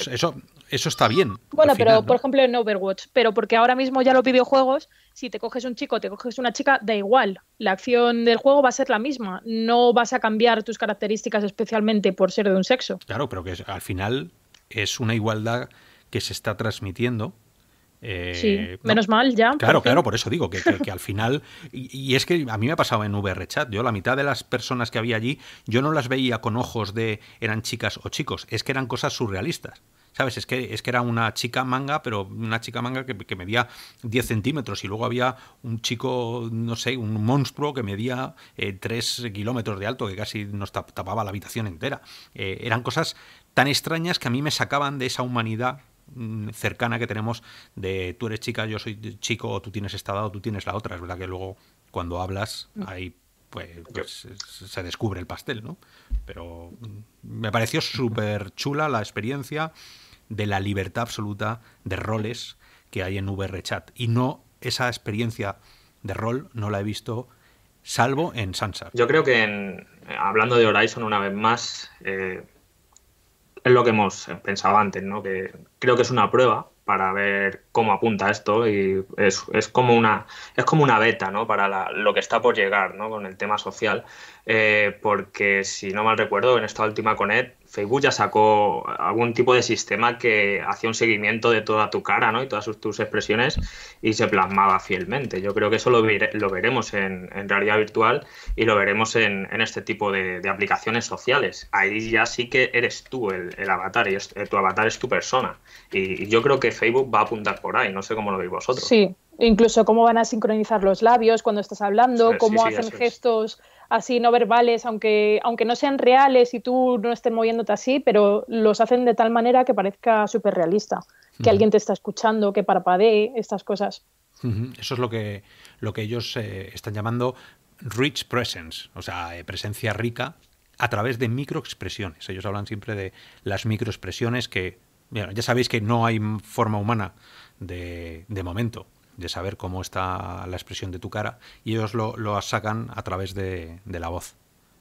eso, está bien. Bueno, pero por ejemplo en Overwatch, pero porque ahora mismo ya los videojuegos, si te coges un chico o te coges una chica, da igual. La acción del juego va a ser la misma. No vas a cambiar tus características especialmente por ser de un sexo. Claro, pero que al final es una igualdad que se está transmitiendo sí, eh, menos mal ya. Claro, claro, por eso digo que, al final. Y, es que a mí me ha pasado en VRChat. Yo, la mitad de las personas que había allí, yo no las veía con ojos de eran chicas o chicos. Es que eran cosas surrealistas. ¿Sabes? Es que, es que era una chica manga, pero una chica manga que, medía 10 centímetros. Y luego había un chico, no sé, un monstruo que medía eh, tres 3 kilómetros de alto, que casi nos tapaba la habitación entera. Eh, eran cosas tan extrañas que a mí me sacaban de esa humanidad Mm, cercana que tenemos de tú eres chica, yo soy chico, o tú tienes esta edad, o tú tienes la otra. Es verdad que luego cuando hablas mm. ahí pues, pues se descubre el pastel, ¿no? Pero mm, me pareció súper chula la experiencia de la libertad absoluta de roles que hay en Chat Y no, esa experiencia de rol no la he visto salvo en Sansa. Yo creo que en, hablando de Horizon una vez más, eh, es lo que hemos pensado antes, ¿no? Que creo que es una prueba para ver cómo apunta esto y es, como una es como una beta, ¿no? Para lo que está por llegar, ¿no? Con el tema social eh, porque si no mal recuerdo, en esta última con Conet, Facebook ya sacó algún tipo de sistema que hacía un seguimiento de toda tu cara ¿no? y todas tus expresiones y se plasmaba fielmente. Yo creo que eso lo, veremos en, realidad virtual y lo veremos en, este tipo de, aplicaciones sociales. Ahí ya sí que eres tú el, avatar y eh, tu avatar es tu persona. Y, yo creo que Facebook va a apuntar por ahí, no sé cómo lo veis vosotros. Sí, incluso cómo van a sincronizar los labios cuando estás hablando, eh, cómo hacen gestos así no verbales, aunque, aunque no sean reales y tú no estés moviéndote así, pero los hacen de tal manera que parezca súper realista, que alguien te está escuchando, que parpadee, estas cosas. Eso es lo que, lo que ellos eh, están llamando rich presence, o sea, eh, presencia rica a través de microexpresiones. Ellos hablan siempre de las microexpresiones que, ya sabéis que no hay forma humana de momento de saber cómo está la expresión de tu cara, y ellos lo, sacan a través de, la voz.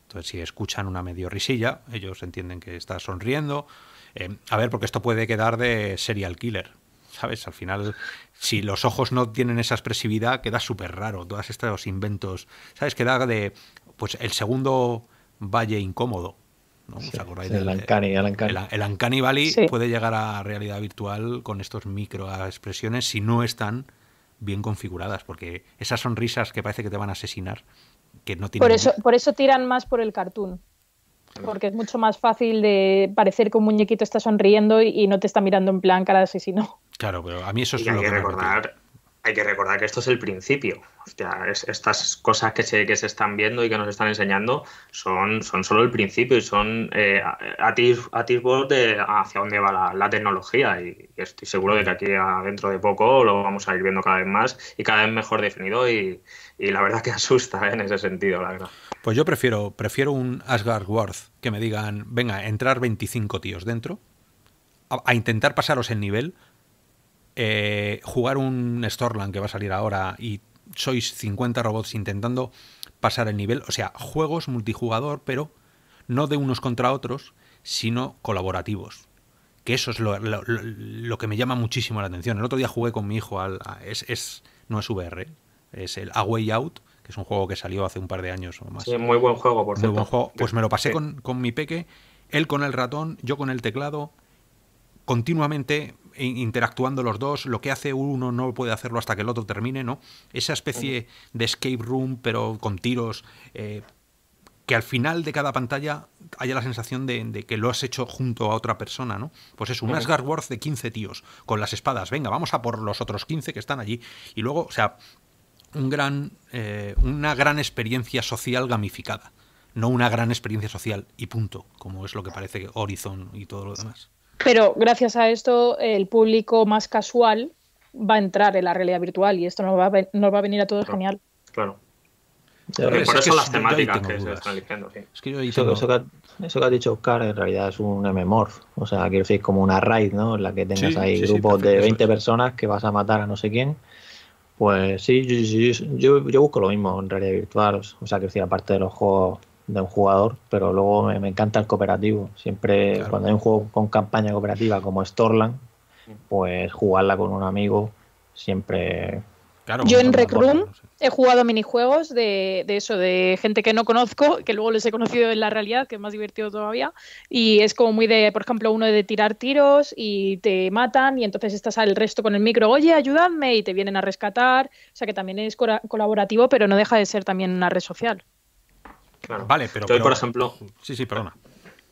Entonces, si escuchan una medio risilla, ellos entienden que está sonriendo. Eh, a ver, porque esto puede quedar de serial killer, ¿sabes? Al final, si los ojos no tienen esa expresividad, queda súper raro. Todos estos inventos, ¿sabes? Queda de, pues, el segundo valle incómodo. ¿no? el, el, Valley puede llegar a realidad virtual con estos microexpresiones si no están bien configuradas, porque esas sonrisas que parece que te van a asesinar, que no tienen... Por eso, por eso tiran más por el cartoon. Porque es mucho más fácil de parecer que un muñequito está sonriendo y, no te está mirando en plan cara de asesino. Claro, pero a mí eso es lo que, recordar hay que recordar que esto es el principio. estas cosas que se, que se están viendo y que nos están enseñando son, son solo el principio y son eh, atis, atisbos de hacia dónde va la, tecnología. Y estoy seguro de que aquí dentro de poco lo vamos a ir viendo cada vez más y cada vez mejor definido. Y, la verdad que asusta ¿eh? en ese sentido, la verdad. Pues yo prefiero, prefiero un Asgard Worth que me digan, venga, entrar 25 tíos dentro, a, a intentar pasaros el nivel, eh, jugar un Storland que va a salir ahora y sois 50 robots intentando pasar el nivel, o sea, juegos multijugador, pero no de unos contra otros, sino colaborativos. Que eso es lo, que me llama muchísimo la atención. El otro día jugué con mi hijo al... es, no es VR, es el Away Out, que es un juego que salió hace un par de años o más. Sí, muy buen juego, por cierto. Pues me lo pasé con, con mi peque, él con el ratón, yo con el teclado, continuamente interactuando los dos, lo que hace uno no puede hacerlo hasta que el otro termine, ¿no? Esa especie de escape room, pero con tiros, eh, que al final de cada pantalla haya la sensación de, que lo has hecho junto a otra persona, ¿no? Pues es un Asgard worth de 15 tíos, con las espadas, venga, vamos a por los otros 15 que están allí, y luego, o sea, un gran, eh, una gran experiencia social gamificada. No una gran experiencia social y punto, como es lo que parece Horizon y todo lo demás. Pero gracias a esto, el público más casual va a entrar en la realidad virtual y esto nos va a, va a venir a todos genial. Claro. por eso que las temáticas que se están eligiendo. Es que eso, que ha, dicho Oscar en realidad es un M-Morph. O sea, quiero decir, como una raid, ¿no? En la que tengas ahí grupos de 20 personas que vas a matar a no sé quién. Pues sí, yo, yo busco lo mismo en realidad virtual. O sea, quiero decir, aparte de los juegos de un jugador, pero luego me, encanta el cooperativo. Siempre cuando hay un juego con campaña cooperativa como Storland, pues jugarla con un amigo siempre... Claro, Yo en Rec Room he jugado minijuegos de, de, eso, de gente que no conozco, que luego les he conocido en la realidad, que es más divertido todavía. Y es como muy de, por ejemplo, uno de tirar tiros y te matan y entonces estás al resto con el micro, oye, ayúdame y te vienen a rescatar. O sea que también es colaborativo, pero no deja de ser también una red social. Vale, pero. hoy, por ejemplo. Sí, sí, perdona.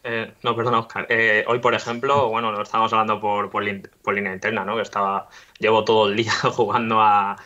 Eh, no, perdona, Oscar. Eh, hoy, por ejemplo, bueno, lo estábamos hablando por, por, línea interna, ¿no? Que estaba. Llevo todo el día jugando a.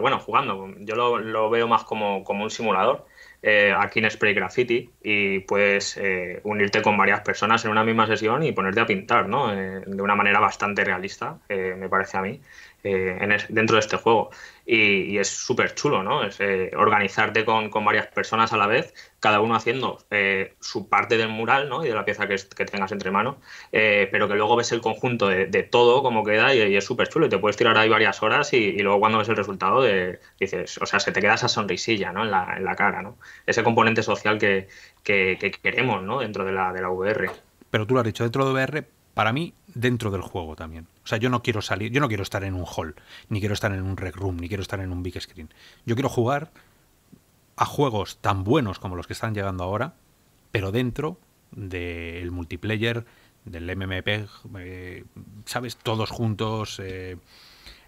bueno, jugando. Yo lo, veo más como, como un simulador. Eh, aquí en Spray Graffiti y puedes unirte con varias personas en una misma sesión y ponerte a pintar, ¿no? de una manera bastante realista, me parece a mí, en dentro de este juego y, es súper chulo, ¿no? Es, eh, organizarte con, con, varias personas a la vez, cada uno haciendo eh, su parte del mural, ¿no? Y de la pieza que, tengas entre manos, eh, pero que luego ves el conjunto de, todo como queda y, es súper chulo y te puedes tirar ahí varias horas y, luego cuando ves el resultado de, dices, o sea, se te queda esa sonrisilla, ¿no? En la, en la cara, ¿no? Ese componente social que, queremos, ¿no? Dentro de la, de la VR. Pero tú lo has dicho, dentro de VR, para mí, dentro del juego también. O sea, yo no quiero salir, yo no quiero estar en un hall, ni quiero estar en un rec room, ni quiero estar en un big screen. Yo quiero jugar a juegos tan buenos como los que están llegando ahora, pero dentro del multiplayer, del MMP, eh, ¿sabes? Todos juntos. Eh,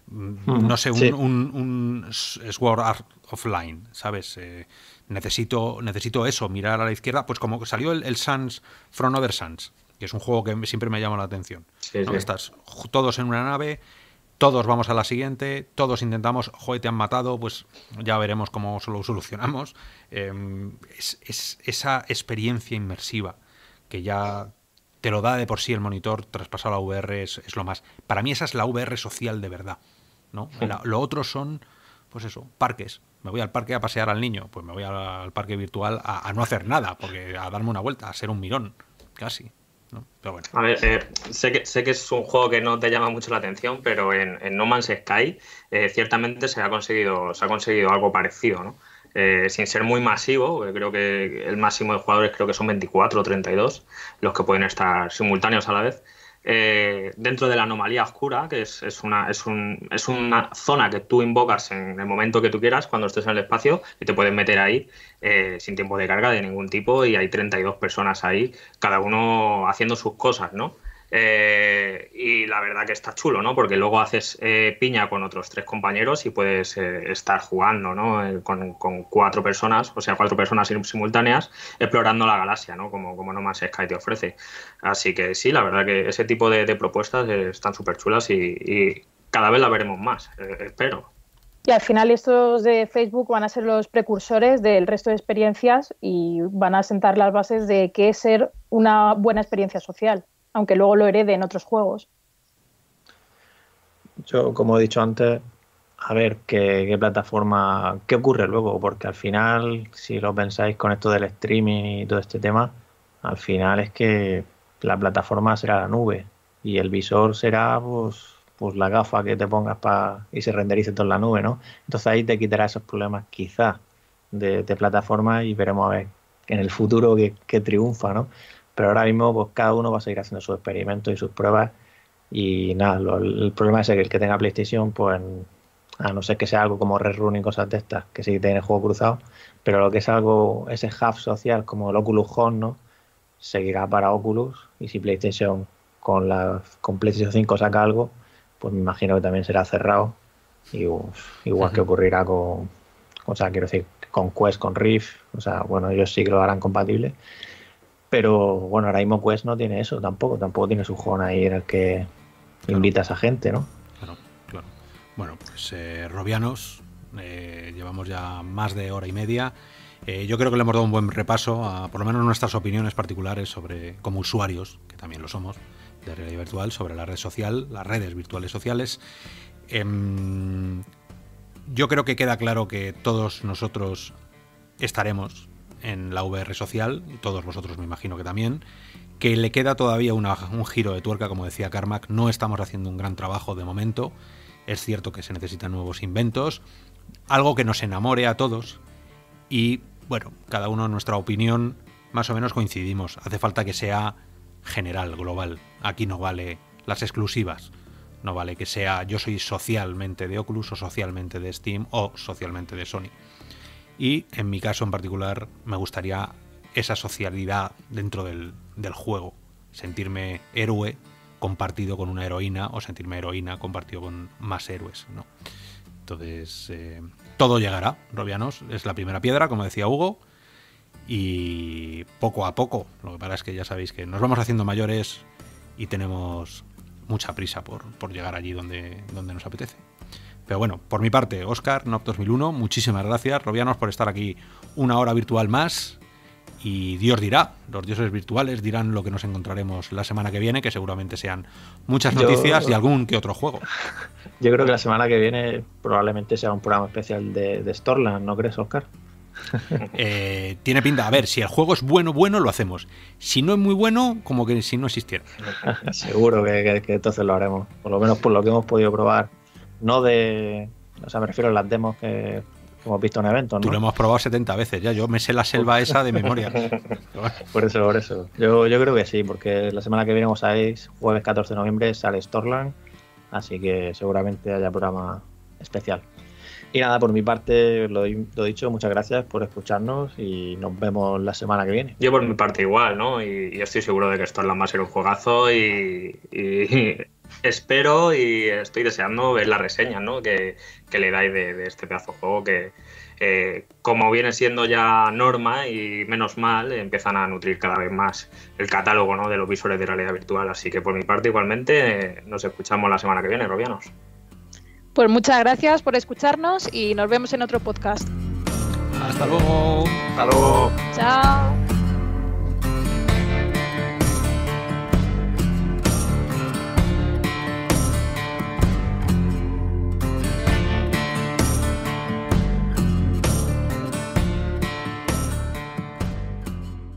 no sé, un, Sword Art Offline, ¿sabes? Eh, necesito, necesito eso, mirar a la izquierda, pues como salió el, Suns, Sans, From Over Sans, y es un juego que siempre me llama la atención. Estás todos en una nave, todos vamos a la siguiente, todos intentamos, joder, te han matado, pues ya veremos cómo lo solucionamos. Em, es, esa experiencia inmersiva que ya te lo da de por sí el monitor traspasado a la VR es, lo más. Para mí esa es la VR social de verdad. ¿no? lo otro son, pues eso, parques. Me voy al parque a pasear al niño, pues me voy al, parque virtual a, a, no hacer nada, porque a darme una vuelta, a ser un mirón, casi. A ver, eh, sé, que, sé que es un juego que no te llama mucho la atención, pero en, No Man's Sky eh, ciertamente se ha, conseguido, se ha conseguido algo parecido, ¿no? Eh, sin ser muy masivo, creo que el máximo de jugadores creo que son 24 o 32 los que pueden estar simultáneos a la vez. Eh, dentro de la anomalía oscura, que es, una, es, un, es, una zona que tú invocas en el momento que tú quieras, cuando estés en el espacio, y te puedes meter ahí eh, sin tiempo de carga de ningún tipo, y hay 32 personas ahí, cada uno haciendo sus cosas, ¿no? Eh, y la verdad que está chulo, ¿no? Porque luego haces eh, piña con otros tres compañeros y puedes eh, estar jugando, ¿no? Con, cuatro personas, o sea, cuatro personas simultáneas, explorando la galaxia, ¿no? Como, como No Sky te ofrece. Así que sí, la verdad que ese tipo de, propuestas están súper chulas y, y, cada vez la veremos más, espero. Y al final estos de Facebook van a ser los precursores del resto de experiencias y van a sentar las bases de qué es ser una buena experiencia social aunque luego lo herede en otros juegos. Yo, como he dicho antes, a ver qué, plataforma, qué ocurre luego, porque al final, si lo pensáis con esto del streaming y todo este tema, al final es que la plataforma será la nube y el visor será pues, pues la gafa que te pongas para y se renderice todo en la nube, ¿no? Entonces ahí te quitará esos problemas quizás de, plataforma y veremos a ver en el futuro qué triunfa, ¿no? Pero ahora mismo pues, cada uno va a seguir haciendo sus experimentos y sus pruebas. Y nada, el problema es que el que tenga PlayStation, pues a no ser que sea algo como Red Run y cosas de estas, que sí tiene juego cruzado, pero lo que es algo, ese hub social como el Oculus Home, ¿no? Seguirá para Oculus y si PlayStation con la con PlayStation 5 saca algo, pues me imagino que también será cerrado. Y, igual que ocurrirá con, o sea, quiero decir, con Quest, con Rift, o sea, bueno, ellos sí que lo harán compatible. Pero bueno, ahora mismo Quest no tiene eso tampoco, tampoco tiene su juego ahí en el que invita a esa gente, ¿no? Claro, claro. Bueno, pues eh, Robianos, eh, llevamos ya más de hora y media. Eh, yo creo que le hemos dado un buen repaso a por lo menos nuestras opiniones particulares sobre, como usuarios, que también lo somos, de realidad virtual, sobre la red social, las redes virtuales sociales. Em, yo creo que queda claro que todos nosotros estaremos en la VR social, y todos vosotros me imagino que también, que le queda todavía un giro de tuerca, como decía Carmack, no estamos haciendo un gran trabajo de momento, es cierto que se necesitan nuevos inventos, algo que nos enamore a todos y, bueno, cada uno en nuestra opinión más o menos coincidimos, hace falta que sea general, global, aquí no vale las exclusivas. No vale que sea yo soy socialmente de Oculus o socialmente de Steam o socialmente de Sony. Y en mi caso en particular me gustaría esa socialidad dentro del, juego, sentirme héroe compartido con una heroína o sentirme heroína compartido con más héroes. ¿no? Entonces, eh, todo llegará, Robianos. Es la primera piedra, como decía Hugo. Y poco a poco, lo que pasa es que ya sabéis que nos vamos haciendo mayores y tenemos mucha prisa por, por llegar allí donde, donde nos apetece. Pero bueno, por mi parte, Oscar, NOP 2001, muchísimas gracias, Robianos, por estar aquí una hora virtual más. Y Dios dirá, los dioses virtuales dirán lo que nos encontraremos la semana que viene, que seguramente sean muchas noticias y algún que otro juego. Yo creo que la semana que viene probablemente sea un programa especial de, de Storland, ¿no crees, Oscar? Eh, tiene pinta. A ver, si el juego es bueno, bueno, lo hacemos. Si no es muy bueno, como que si no existiera. Seguro que entonces lo haremos. Por lo menos por lo que hemos podido probar no de. O sea, me refiero a las demos que, hemos visto en eventos. ¿no? Tú lo hemos probado 70 veces ya, yo me sé la selva esa de memoria. por eso, por eso. Yo, yo creo que sí, porque la semana que viene, como sabéis, jueves 14 de noviembre sale Storland, así que seguramente haya programa especial. Y nada, por mi parte, lo, lo, dicho, muchas gracias por escucharnos y nos vemos la semana que viene. Yo por mi parte igual, ¿no? Y, estoy seguro de que Storland va a ser un juegazo y espero y estoy deseando ver la reseña que, le dais de, este pedazo de juego que, eh, como viene siendo ya norma y menos mal, empiezan a nutrir cada vez más el catálogo de los visores de realidad virtual. Así que por mi parte igualmente nos escuchamos la semana que viene, Robianos. Pues muchas gracias por escucharnos y nos vemos en otro podcast. Hasta luego. Hasta luego. Chao.